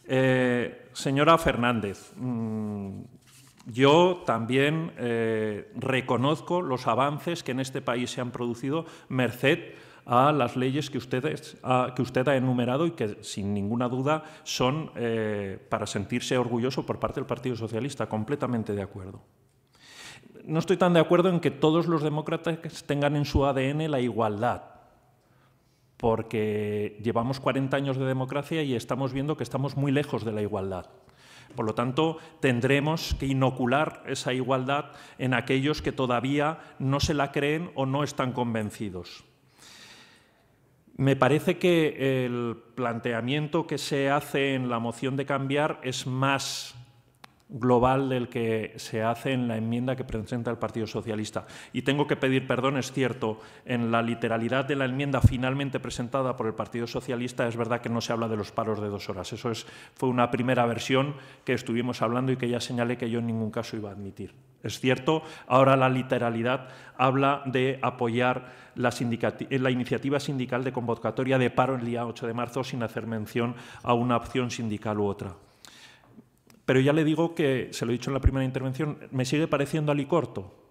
Eh, señora Fernández, mm, yo también eh, reconozco los avances que en este país se han producido merced a las leyes que, ustedes, que usted ha enumerado y que sin ninguna duda son eh, para sentirse orgulloso por parte del Partido Socialista. Completamente de acuerdo. No estoy tan de acuerdo en que todos los demócratas tengan en su ADN la igualdad porque llevamos 40 años de democracia y estamos viendo que estamos muy lejos de la igualdad. Por lo tanto, tendremos que inocular esa igualdad en aquellos que todavía no se la creen o no están convencidos. Me parece que el planteamiento que se hace en la moción de cambiar es más global del que se hace en la enmienda que presenta el Partido Socialista. Y tengo que pedir perdón, es cierto, en la literalidad de la enmienda finalmente presentada por el Partido Socialista es verdad que no se habla de los paros de dos horas. Eso fue una primera versión que estuvimos hablando y que ya señalé que yo en ningún caso iba a admitir. Es cierto, ahora la literalidad habla de apoyar la, la, iniciativa sindical de convocatoria de paro el día 8 de marzo sin hacer mención a una opción sindical u otra. Pero ya le digo que, se lo he dicho en la primera intervención, me sigue pareciendo alicorto.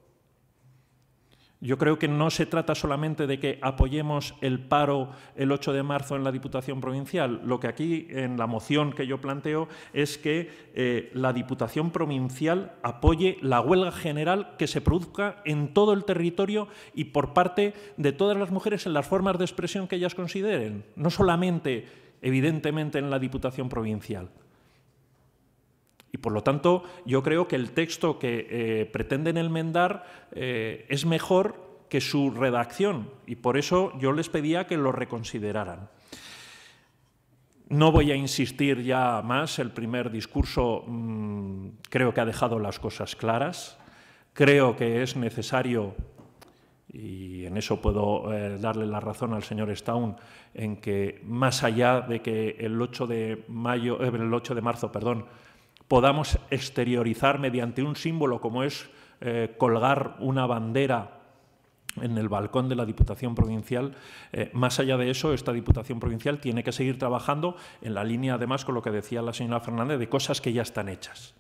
Yo creo que no se trata solamente de que apoyemos el paro el 8 de marzo en la Diputación Provincial. Lo que aquí, en la moción que yo planteo, es que eh, la Diputación Provincial apoye la huelga general que se produzca en todo el territorio y por parte de todas las mujeres en las formas de expresión que ellas consideren, no solamente, evidentemente, en la Diputación Provincial. Y por lo tanto, yo creo que el texto que eh, pretenden enmendar eh, es mejor que su redacción y por eso yo les pedía que lo reconsideraran. No voy a insistir ya más, el primer discurso mm, creo que ha dejado las cosas claras, creo que es necesario, y en eso puedo eh, darle la razón al señor Staun, en que más allá de que el 8 de, mayo, el 8 de marzo perdón, podamos exteriorizar mediante un símbolo como es eh, colgar una bandera en el balcón de la Diputación Provincial. Eh, más allá de eso, esta Diputación Provincial tiene que seguir trabajando en la línea, además, con lo que decía la señora Fernández, de cosas que ya están hechas.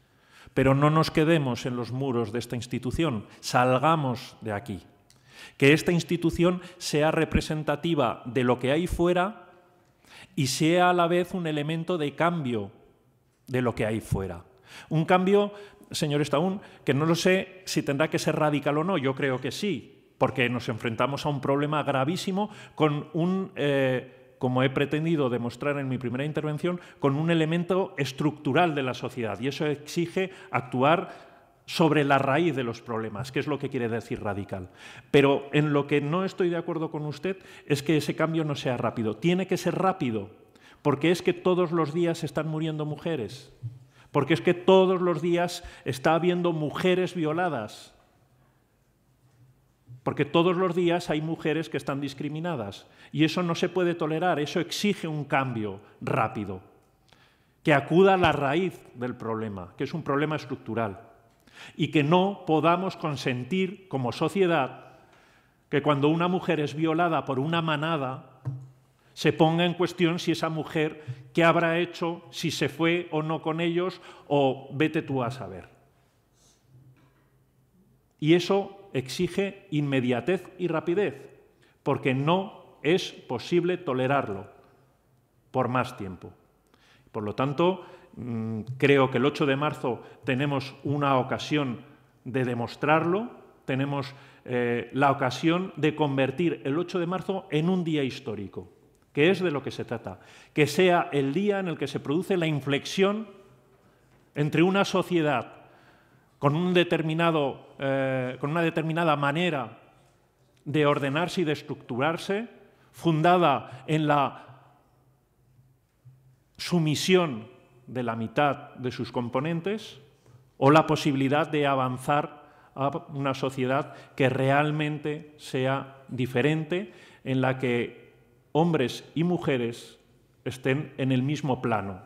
Pero no nos quedemos en los muros de esta institución, salgamos de aquí. Que esta institución sea representativa de lo que hay fuera y sea a la vez un elemento de cambio de lo que hay fuera. Un cambio, señor Staun, que no lo sé si tendrá que ser radical o no, yo creo que sí, porque nos enfrentamos a un problema gravísimo con un... Eh, como he pretendido demostrar en mi primera intervención, con un elemento estructural de la sociedad. Y eso exige actuar sobre la raíz de los problemas, que es lo que quiere decir radical. Pero en lo que no estoy de acuerdo con usted es que ese cambio no sea rápido. Tiene que ser rápido, porque es que todos los días están muriendo mujeres, porque es que todos los días está habiendo mujeres violadas, porque todos los días hay mujeres que están discriminadas y eso no se puede tolerar, eso exige un cambio rápido, que acuda a la raíz del problema, que es un problema estructural, y que no podamos consentir como sociedad que cuando una mujer es violada por una manada, se ponga en cuestión si esa mujer qué habrá hecho, si se fue o no con ellos, o vete tú a saber. Y eso exige inmediatez y rapidez, porque no es posible tolerarlo por más tiempo. Por lo tanto, mm, creo que el 8 de marzo tenemos una ocasión de demostrarlo, tenemos eh, la ocasión de convertir el 8 de marzo en un día histórico que es de lo que se trata, que sea el día en el que se produce la inflexión entre una sociedad con, un determinado, eh, con una determinada manera de ordenarse y de estructurarse, fundada en la sumisión de la mitad de sus componentes, o la posibilidad de avanzar a una sociedad que realmente sea diferente, en la que hombres y mujeres estén en el mismo plano,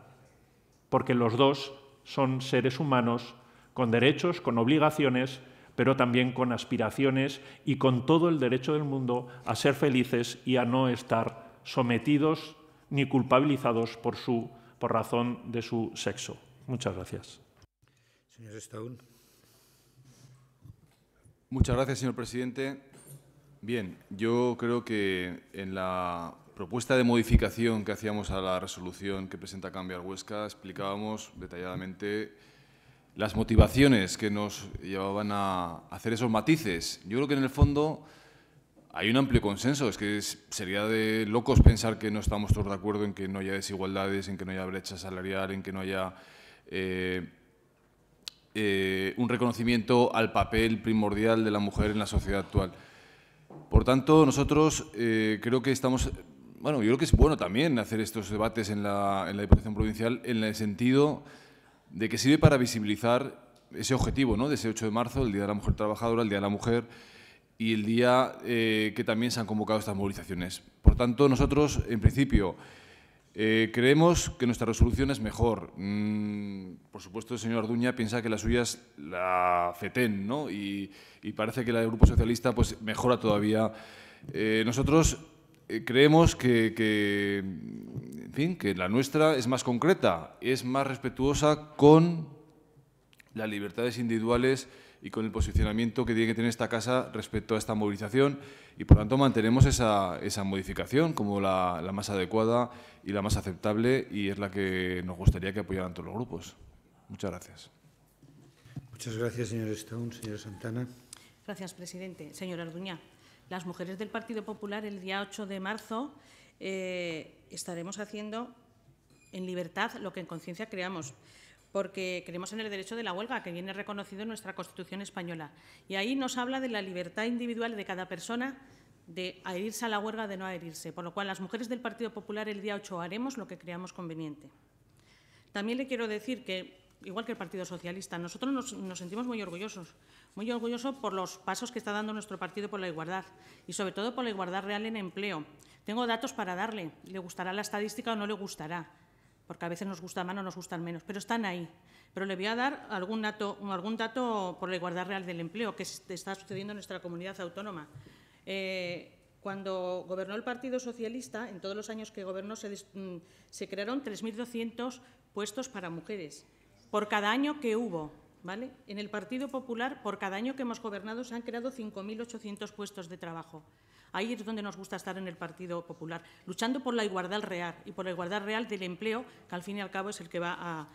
porque los dos son seres humanos con derechos, con obligaciones, pero también con aspiraciones y con todo el derecho del mundo a ser felices y a no estar sometidos ni culpabilizados por, su, por razón de su sexo. Muchas gracias. Señor Stone. Muchas gracias, señor presidente. Bien, yo creo que en la propuesta de modificación que hacíamos a la resolución que presenta Cambiar Huesca explicábamos detalladamente las motivaciones que nos llevaban a hacer esos matices. Yo creo que en el fondo hay un amplio consenso, es que sería de locos pensar que no estamos todos de acuerdo en que no haya desigualdades, en que no haya brecha salarial, en que no haya eh, eh, un reconocimiento al papel primordial de la mujer en la sociedad actual. Por tanto, nosotros eh, creo que estamos... Bueno, yo creo que es bueno también hacer estos debates en la, en la Diputación Provincial en el sentido de que sirve para visibilizar ese objetivo, ¿no? De ese 8 de marzo, el Día de la Mujer Trabajadora, el Día de la Mujer y el día eh, que también se han convocado estas movilizaciones. Por tanto, nosotros, en principio, eh, creemos que nuestra resolución es mejor. Mm, por supuesto, el señor Arduña piensa que la suya es la FETEN, ¿no? Y, parece que la del Grupo Socialista pues, mejora todavía. Eh, nosotros eh, creemos en fin, que la nuestra es más concreta, es más respetuosa con las libertades individuales y con el posicionamiento que tiene que tener esta casa respecto a esta movilización y por tanto mantenemos esa, modificación como la, más adecuada y la más aceptable y es la que nos gustaría que apoyaran todos los grupos. Muchas gracias. Muchas gracias, señor Stone. Señora Santana. Gracias, presidente. Señora Arduña, las mujeres del Partido Popular el día 8 de marzo eh, estaremos haciendo en libertad lo que en conciencia creamos porque creemos en el derecho de la huelga, que viene reconocido en nuestra Constitución española. Y ahí nos habla de la libertad individual de cada persona de adherirse a la huelga, de no adherirse, por lo cual las mujeres del Partido Popular el día 8 haremos lo que creamos conveniente. También le quiero decir que, igual que el Partido Socialista, nosotros nos, nos sentimos muy orgullosos, muy orgullosos por los pasos que está dando nuestro partido por la igualdad y, sobre todo, por la igualdad real en empleo. Tengo datos para darle, le gustará la estadística o no le gustará, porque a veces nos gusta más o nos gustan menos, pero están ahí. Pero le voy a dar algún dato, algún dato por la igualdad real del empleo que está sucediendo en nuestra comunidad autónoma. Eh, cuando gobernó el Partido Socialista, en todos los años que gobernó, se, mm, se crearon 3.200 puestos para mujeres por cada año que hubo. En el Partido Popular, por cada año que hemos gobernado, se han creado 5.800 puestos de trabajo. Ahí es donde nos gusta estar en el Partido Popular, luchando por la igualdad real y por la igualdad real del empleo, que al fin y al cabo es el que va a,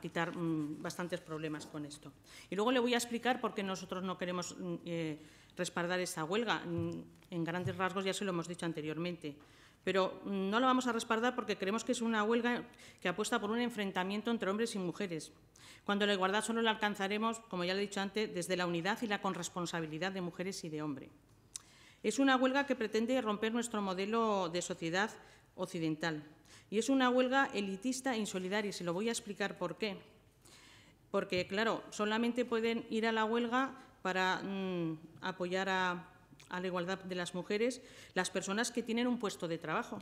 quitar mm, bastantes problemas con esto. Y luego le voy a explicar por qué nosotros no queremos mm, eh, respaldar esa huelga. Mm, en grandes rasgos ya se lo hemos dicho anteriormente pero no lo vamos a respaldar porque creemos que es una huelga que apuesta por un enfrentamiento entre hombres y mujeres, cuando la igualdad solo la alcanzaremos, como ya le he dicho antes, desde la unidad y la corresponsabilidad de mujeres y de hombres. Es una huelga que pretende romper nuestro modelo de sociedad occidental y es una huelga elitista e insolidaria, y se lo voy a explicar por qué. Porque, claro, solamente pueden ir a la huelga para mm, apoyar a a la igualdad de las mujeres las personas que tienen un puesto de trabajo.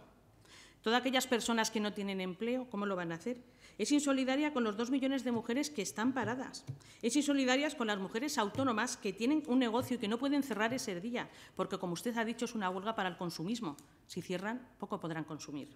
Todas aquellas personas que no tienen empleo, ¿cómo lo van a hacer? Es insolidaria con los dos millones de mujeres que están paradas. Es insolidaria con las mujeres autónomas que tienen un negocio y que no pueden cerrar ese día, porque, como usted ha dicho, es una huelga para el consumismo. Si cierran, poco podrán consumir.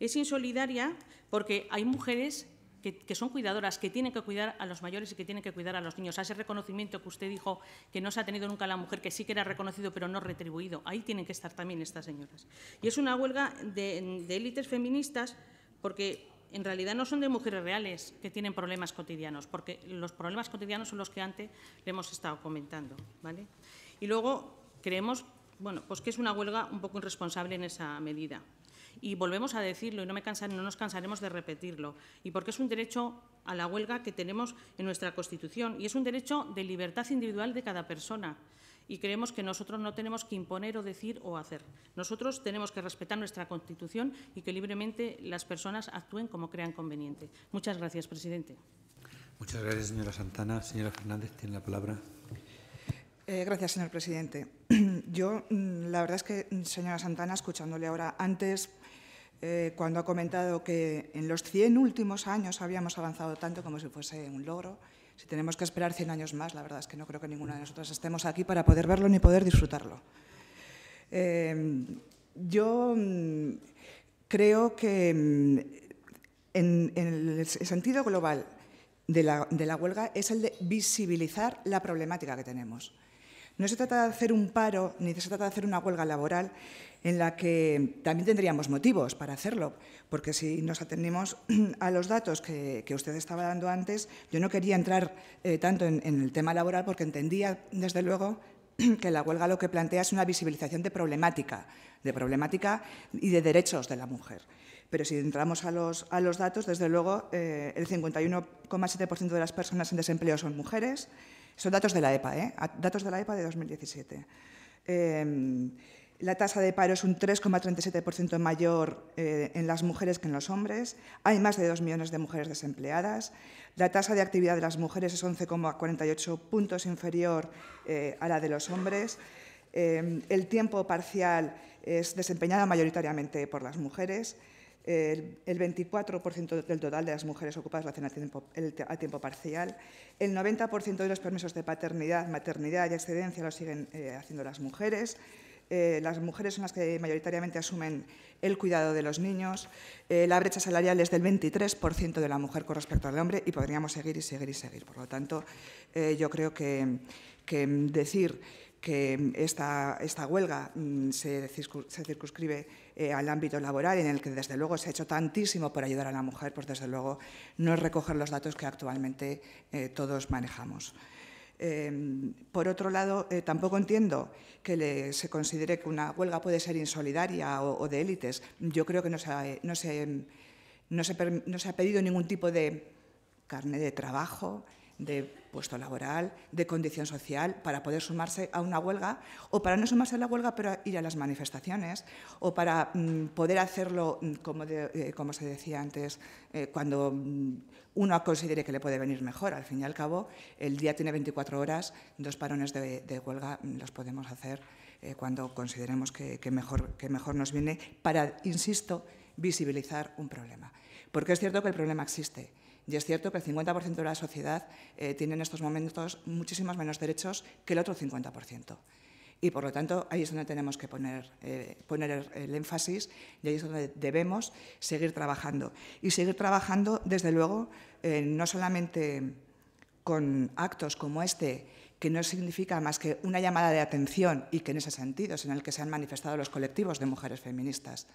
Es insolidaria porque hay mujeres que, son cuidadoras, que tienen que cuidar a los mayores y que tienen que cuidar a los niños. A ese reconocimiento que usted dijo que no se ha tenido nunca la mujer, que sí que era reconocido pero no retribuido, ahí tienen que estar también estas señoras. Y es una huelga de, de élites feministas porque en realidad no son de mujeres reales que tienen problemas cotidianos, porque los problemas cotidianos son los que antes le hemos estado comentando. ¿vale? Y luego creemos bueno, pues que es una huelga un poco irresponsable en esa medida. Y volvemos a decirlo y no, me cansa, no nos cansaremos de repetirlo. Y porque es un derecho a la huelga que tenemos en nuestra Constitución y es un derecho de libertad individual de cada persona y creemos que nosotros no tenemos que imponer o decir o hacer. Nosotros tenemos que respetar nuestra Constitución y que libremente las personas actúen como crean conveniente. Muchas gracias, presidente. Muchas gracias, señora Santana. Señora Fernández, tiene la palabra. Eh, gracias, señor presidente. Yo, mm, la verdad es que, señora Santana, escuchándole ahora antes, eh, cuando ha comentado que en los 100 últimos años habíamos avanzado tanto como si fuese un logro. Si tenemos que esperar 100 años más, la verdad es que no creo que ninguna de nosotros estemos aquí para poder verlo ni poder disfrutarlo. Eh, yo mm, creo que mm, en, el sentido global de la, de la huelga es el de visibilizar la problemática que tenemos. No se trata de hacer un paro ni se trata de hacer una huelga laboral, en la que también tendríamos motivos para hacerlo, porque si nos atenemos a los datos que, que usted estaba dando antes, yo no quería entrar eh, tanto en, el tema laboral porque entendía, desde luego, que la huelga lo que plantea es una visibilización de problemática, de problemática y de derechos de la mujer. Pero si entramos a los, a los datos, desde luego, eh, el 51,7% de las personas en desempleo son mujeres. Son datos de la EPA, ¿eh? datos de la EPA de 2017. La tasa de paro es un 3,37% mayor eh, en las mujeres que en los hombres. Hay más de 2 millones de mujeres desempleadas. La tasa de actividad de las mujeres es 11,48 puntos inferior eh, a la de los hombres. Eh, el tiempo parcial es desempeñado mayoritariamente por las mujeres. El, 24% del total de las mujeres ocupadas lo hacen a tiempo, a tiempo parcial. El 90% de los permisos de paternidad, maternidad y excedencia lo siguen haciendo las mujeres. Eh, las mujeres son las que mayoritariamente asumen el cuidado de los niños, eh, la brecha salarial es del 23% de la mujer con respecto al hombre y podríamos seguir y seguir y seguir. Por lo tanto, eh, yo creo que, decir que esta, huelga mm, se, circunscribe al ámbito laboral, en el que desde luego se ha hecho tantísimo por ayudar a la mujer, pues desde luego no es recoger los datos que actualmente todos manejamos. Em, por otro lado, eh, tampoco entiendo que se considere que una huelga puede ser insolidaria o, de élites. Yo creo que no se, ha, eh, no, em, no, se, ha pedido ningún tipo de carne de trabajo, de puesto laboral, de condición social, para poder sumarse a una huelga o para no sumarse a la huelga, pero ir a las manifestaciones o para mm, poder hacerlo, mm, como, eh, como se decía antes, cuando mm, uno considere que le puede venir mejor. Al fin y al cabo, el día tiene 24 horas, dos parones de, huelga mm, los podemos hacer eh, cuando consideremos que, mejor, nos viene para, insisto, visibilizar un problema. Porque es cierto que el problema existe. Y es cierto que el 50% de la sociedad eh, tiene en estos momentos muchísimos menos derechos que el otro 50%. Y por lo tanto, ahí es donde tenemos que poner, eh, el énfasis y ahí es donde debemos seguir trabajando. Y seguir trabajando, desde luego, eh, no solamente con actos como este, que no significa más que una llamada de atención y que en ese sentido es en el que se han manifestado los colectivos de mujeres feministas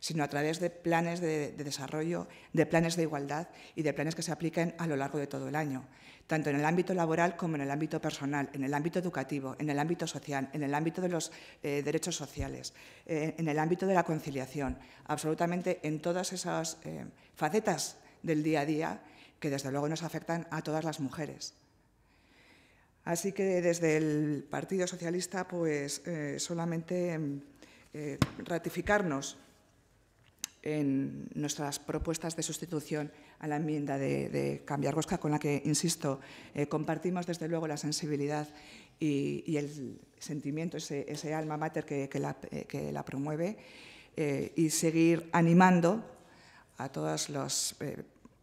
sino a través de planes de, desarrollo, de planes de igualdad y de planes que se apliquen a lo largo de todo el año tanto en el ámbito laboral como en el ámbito personal, en el ámbito educativo, en el ámbito social, en el ámbito de los eh, derechos sociales, eh, en el ámbito de la conciliación, absolutamente en todas esas eh, facetas del día a día que desde luego nos afectan a todas las mujeres. Así que desde el Partido Socialista, pues solamente ratificarnos en nuestras propuestas de sustitución a la enmienda de, de Cambiar Bosca, con la que, insisto, eh, compartimos desde luego la sensibilidad y, el sentimiento, ese, alma mater que, eh, la, promueve, eh, y seguir animando a todos los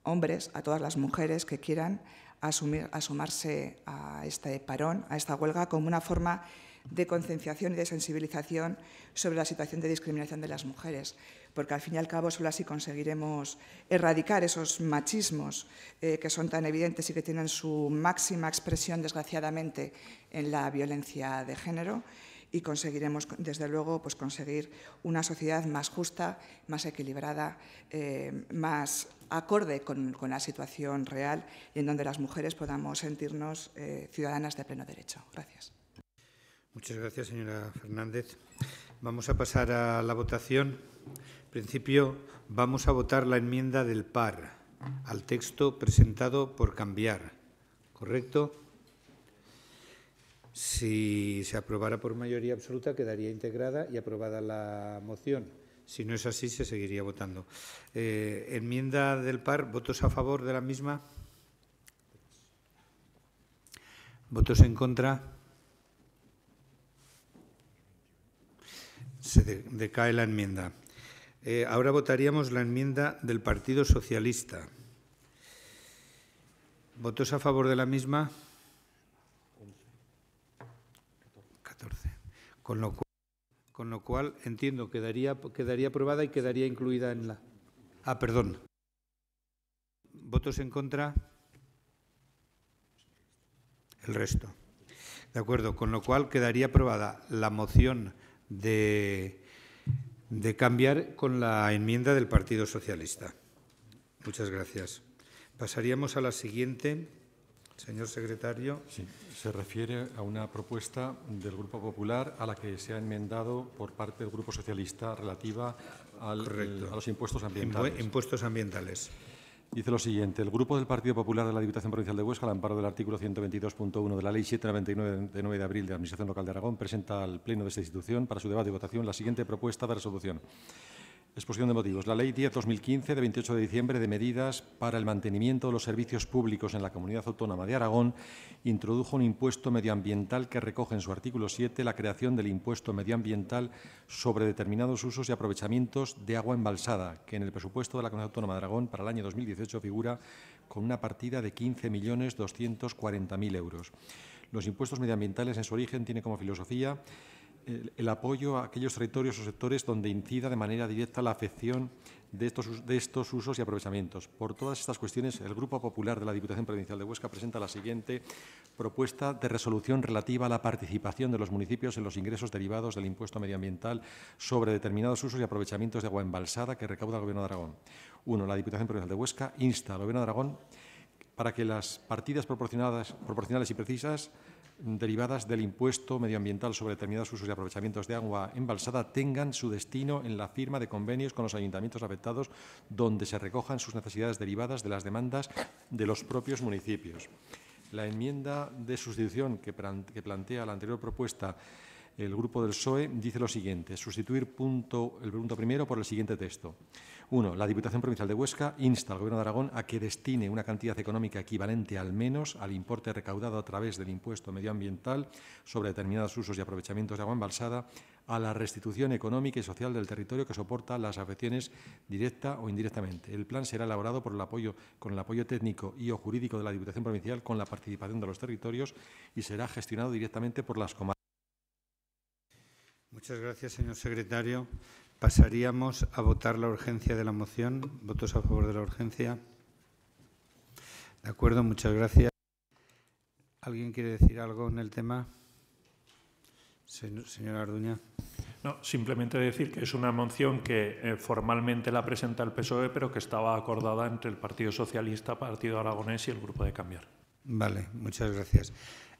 hombres, a todas las mujeres que quieran asumir, a sumarse a este parón, a esta huelga, como una forma de concienciación y de sensibilización sobre la situación de discriminación de las mujeres porque al fin y al cabo solo así conseguiremos erradicar esos machismos eh, que son tan evidentes y que tienen su máxima expresión, desgraciadamente, en la violencia de género y conseguiremos, desde luego, pues conseguir una sociedad más justa, más equilibrada, eh, más acorde con, la situación real y en donde las mujeres podamos sentirnos eh, ciudadanas de pleno derecho. Gracias. Muchas gracias, señora Fernández. Vamos a pasar a la votación. En principio, vamos a votar la enmienda del PAR al texto presentado por Cambiar. ¿Correcto? Si se aprobara por mayoría absoluta, quedaría integrada y aprobada la moción. Si no es así, se seguiría votando. Eh, enmienda del PAR, ¿votos a favor de la misma? ¿Votos en contra? Se decae la enmienda. Eh, ahora votaríamos la enmienda del Partido Socialista. ¿Votos a favor de la misma? 14. Con lo cual, con lo cual entiendo, quedaría, quedaría aprobada y quedaría incluida en la... Ah, perdón. ¿Votos en contra? El resto. De acuerdo, con lo cual quedaría aprobada la moción de, cambiar con la enmienda del Partido Socialista. Muchas gracias. Pasaríamos a la siguiente. Señor secretario. se refiere a una propuesta del Grupo Popular a la que se ha enmendado por parte del Grupo Socialista relativa a los impuestos ambientales. Impuestos ambientales. Dice lo siguiente, el Grupo del Partido Popular de la Diputación Provincial de Huesca, al amparo del artículo 122.1 de la Ley 799 de 9 de abril de Administración Local de Aragón, presenta al Pleno de esta institución para su debate y votación la siguiente propuesta de resolución. Exposición de motivos. La Ley 10-2015 de 28 de diciembre de medidas para el mantenimiento de los servicios públicos en la Comunidad Autónoma de Aragón introdujo un impuesto medioambiental que recoge en su artículo 7 la creación del impuesto medioambiental sobre determinados usos y aprovechamientos de agua embalsada, que en el presupuesto de la Comunidad Autónoma de Aragón para el año 2018 figura con una partida de 15.240.000 euros. Los impuestos medioambientales en su origen tienen como filosofía el, apoyo a aquellos territorios o sectores donde incida de manera directa la afección de estos, de estos usos y aprovechamientos. Por todas estas cuestiones, el Grupo Popular de la Diputación Provincial de Huesca presenta la siguiente propuesta de resolución relativa a la participación de los municipios en los ingresos derivados del impuesto medioambiental sobre determinados usos y aprovechamientos de agua embalsada que recauda el Gobierno de Aragón. Uno, La Diputación Provincial de Huesca insta al Gobierno de Aragón para que las partidas proporcionadas, proporcionales y precisas derivadas del impuesto medioambiental sobre determinados usos y aprovechamientos de agua embalsada tengan su destino en la firma de convenios con los ayuntamientos afectados donde se recojan sus necesidades derivadas de las demandas de los propios municipios. La enmienda de sustitución que, plantea la anterior propuesta el grupo del PSOE, dice lo siguiente, sustituir el punto primero por el siguiente texto. Uno, la Diputación Provincial de Huesca insta al Gobierno de Aragón a que destine una cantidad económica equivalente al menos al importe recaudado a través del impuesto medioambiental sobre determinados usos y aprovechamientos de agua embalsada a la restitución económica y social del territorio que soporta las afecciones directa o indirectamente. El plan será elaborado con el apoyo técnico y o jurídico de la Diputación Provincial, con la participación de los territorios y será gestionado directamente por las comarcas Muchas gracias, señor secretario. Pasaríamos a votar la urgencia de la moción. ¿Votos a favor de la urgencia? De acuerdo, muchas gracias. ¿Alguien quiere decir algo en el tema? Señora Arduña. No, simplemente decir que es una moción que eh, formalmente la presenta el PSOE, pero que estaba acordada entre el Partido Socialista, Partido Aragonés y el Grupo de Cambiar. Vale, muchas gracias.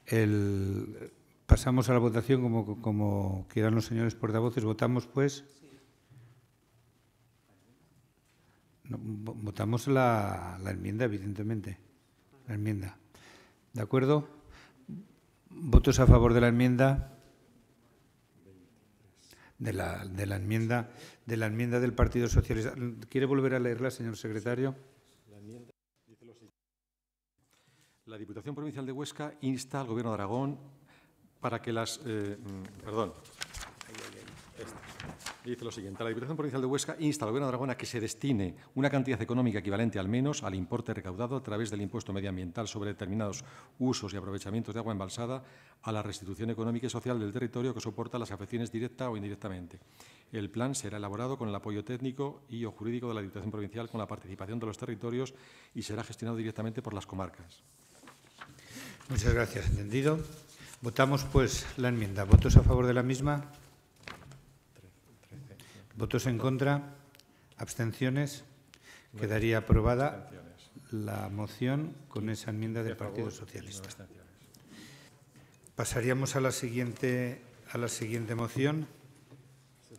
El, Pasamos a la votación como, quieran los señores portavoces. Votamos, pues. votamos la, enmienda, evidentemente. La enmienda. ¿De acuerdo? ¿Votos a favor de la enmienda? De la, enmienda de la enmienda del Partido Socialista. ¿Quiere volver a leerla, señor secretario? La La Diputación Provincial de Huesca insta al Gobierno de Aragón para que las... Eh, mm, perdón. Este. Dice lo siguiente. La Diputación Provincial de Huesca insta al Gobierno de a que se destine una cantidad económica equivalente al menos al importe recaudado a través del impuesto medioambiental sobre determinados usos y aprovechamientos de agua embalsada a la restitución económica y social del territorio que soporta las afecciones directa o indirectamente. El plan será elaborado con el apoyo técnico y o jurídico de la Diputación Provincial con la participación de los territorios y será gestionado directamente por las comarcas. Muchas gracias. Entendido. Votamos pues la enmienda. ¿Votos a favor de la misma? ¿Votos en contra? ¿Abstenciones? Quedaría aprobada la moción con esa enmienda del Partido Socialista. Pasaríamos a la siguiente, a la siguiente moción. Se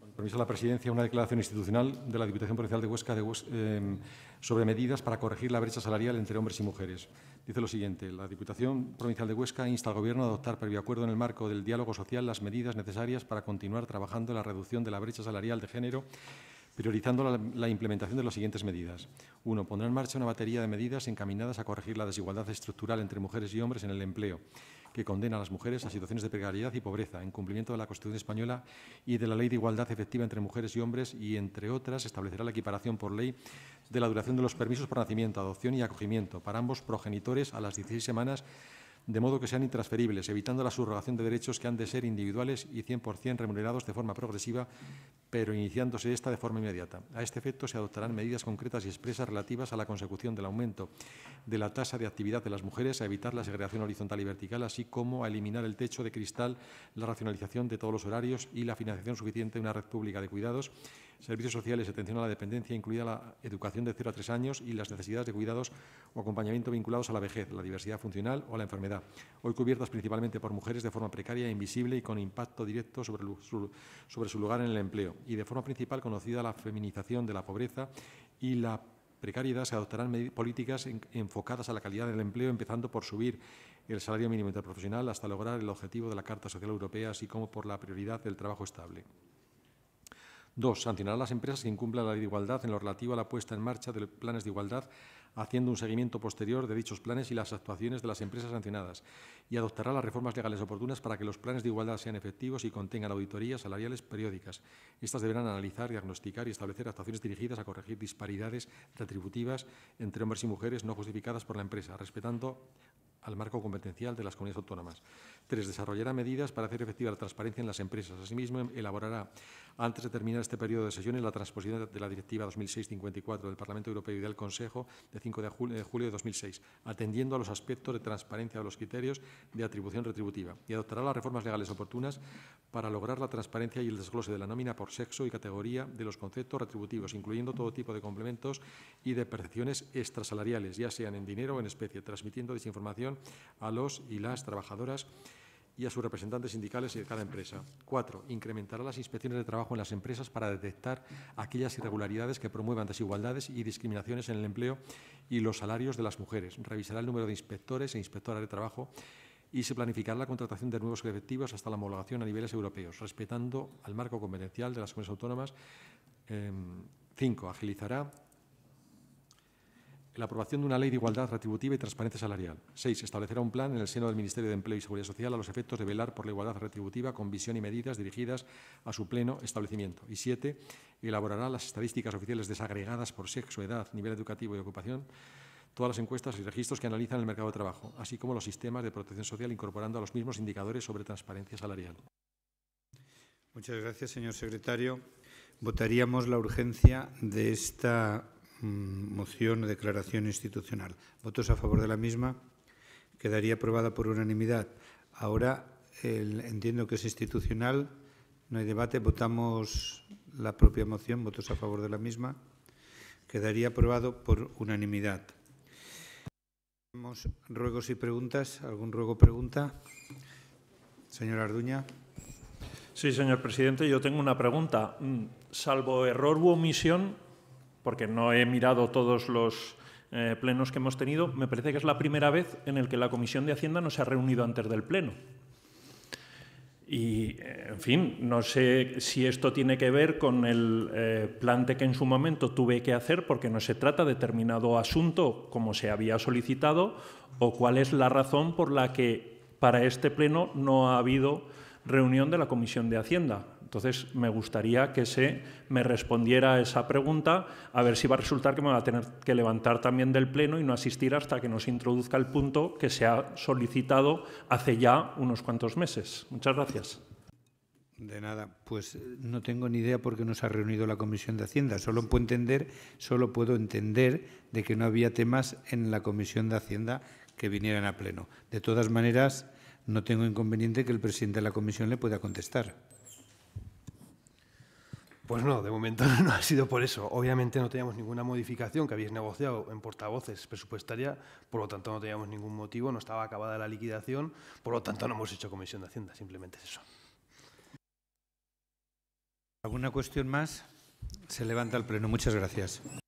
con permiso a la Presidencia, una declaración institucional de la Diputación Provincial de Huesca eh, sobre medidas para corregir la brecha salarial entre hombres y mujeres. Dice lo siguiente, la Diputación Provincial de Huesca insta al Gobierno a adoptar previo acuerdo en el marco del diálogo social las medidas necesarias para continuar trabajando en la reducción de la brecha salarial de género, priorizando la, implementación de las siguientes medidas. Uno, pondrá en marcha una batería de medidas encaminadas a corregir la desigualdad estructural entre mujeres y hombres en el empleo que condena a las mujeres a situaciones de precariedad y pobreza, en cumplimiento de la Constitución española y de la Ley de Igualdad Efectiva entre Mujeres y Hombres y, entre otras, establecerá la equiparación por ley de la duración de los permisos por nacimiento, adopción y acogimiento para ambos progenitores a las 16 semanas de modo que sean intransferibles, evitando la subrogación de derechos que han de ser individuales y 100% remunerados de forma progresiva, pero iniciándose esta de forma inmediata. A este efecto se adoptarán medidas concretas y expresas relativas a la consecución del aumento de la tasa de actividad de las mujeres, a evitar la segregación horizontal y vertical, así como a eliminar el techo de cristal, la racionalización de todos los horarios y la financiación suficiente de una red pública de cuidados servicios sociales, atención a la dependencia, incluida la educación de 0 a 3 años y las necesidades de cuidados o acompañamiento vinculados a la vejez, la diversidad funcional o la enfermedad, hoy cubiertas principalmente por mujeres de forma precaria, invisible y con impacto directo sobre, su, sobre su lugar en el empleo, y de forma principal conocida la feminización de la pobreza y la precariedad, se adoptarán políticas enfocadas a la calidad del empleo, empezando por subir el salario mínimo interprofesional hasta lograr el objetivo de la Carta Social Europea, así como por la prioridad del trabajo estable. Dos, sancionará a las empresas que incumplan la ley de igualdad en lo relativo a la puesta en marcha de planes de igualdad, haciendo un seguimiento posterior de dichos planes y las actuaciones de las empresas sancionadas, y adoptará las reformas legales oportunas para que los planes de igualdad sean efectivos y contengan auditorías salariales periódicas. Estas deberán analizar, diagnosticar y establecer actuaciones dirigidas a corregir disparidades retributivas entre hombres y mujeres no justificadas por la empresa, respetando al marco competencial de las comunidades autónomas. Tres, desarrollará medidas para hacer efectiva la transparencia en las empresas. Asimismo, elaborará, antes de terminar este periodo de sesiones, la transposición de la Directiva 2006-54 del Parlamento Europeo y del Consejo de 5 de julio de 2006, atendiendo a los aspectos de transparencia de los criterios de atribución retributiva y adoptará las reformas legales oportunas para lograr la transparencia y el desglose de la nómina por sexo y categoría de los conceptos retributivos, incluyendo todo tipo de complementos y de percepciones extrasalariales, ya sean en dinero o en especie, transmitiendo desinformación a los y las trabajadoras y a sus representantes sindicales y de cada empresa. Cuatro, incrementará las inspecciones de trabajo en las empresas para detectar aquellas irregularidades que promuevan desigualdades y discriminaciones en el empleo y los salarios de las mujeres. Revisará el número de inspectores e inspectoras de trabajo y se planificará la contratación de nuevos efectivos hasta la homologación a niveles europeos, respetando el marco competencial de las comunidades autónomas. Em, cinco, agilizará la aprobación de una ley de igualdad retributiva y transparencia salarial. Seis, Establecerá un plan en el seno del Ministerio de Empleo y Seguridad Social a los efectos de velar por la igualdad retributiva con visión y medidas dirigidas a su pleno establecimiento. Y siete, Elaborará las estadísticas oficiales desagregadas por sexo, edad, nivel educativo y ocupación todas las encuestas y registros que analizan el mercado de trabajo, así como los sistemas de protección social incorporando a los mismos indicadores sobre transparencia salarial. Muchas gracias, señor secretario. Votaríamos la urgencia de esta Mm, moción o declaración institucional. Votos a favor de la misma. Quedaría aprobada por unanimidad. Ahora entiendo que es institucional. No hay debate. Votamos la propia moción. Votos a favor de la misma. Quedaría aprobado por unanimidad. Tenemos ruegos y preguntas. ¿Algún ruego o pregunta? Señor Arduña. Sí, señor presidente. Yo tengo una pregunta. Mm, salvo error u omisión, porque no he mirado todos los eh, plenos que hemos tenido, me parece que es la primera vez en el que la Comisión de Hacienda no se ha reunido antes del pleno. Y, eh, en fin, no sé si esto tiene que ver con el eh, plante que en su momento tuve que hacer porque no se trata de determinado asunto como se había solicitado o cuál es la razón por la que para este pleno no ha habido reunión de la Comisión de Hacienda. Entonces, me gustaría que se me respondiera a esa pregunta, a ver si va a resultar que me va a tener que levantar también del Pleno y no asistir hasta que nos introduzca el punto que se ha solicitado hace ya unos cuantos meses. Muchas gracias. De nada, pues eh, no tengo ni idea por qué no se ha reunido la Comisión de Hacienda. Solo puedo entender, solo puedo entender de que no había temas en la Comisión de Hacienda que vinieran a pleno. De todas maneras, no tengo inconveniente que el presidente de la Comisión le pueda contestar. Pues no, de momento no ha sido por eso. Obviamente no teníamos ninguna modificación que habéis negociado en portavoces presupuestaria, por lo tanto no teníamos ningún motivo, no estaba acabada la liquidación, por lo tanto no hemos hecho comisión de Hacienda, simplemente es eso. ¿Alguna cuestión más? Se levanta el pleno. Muchas gracias.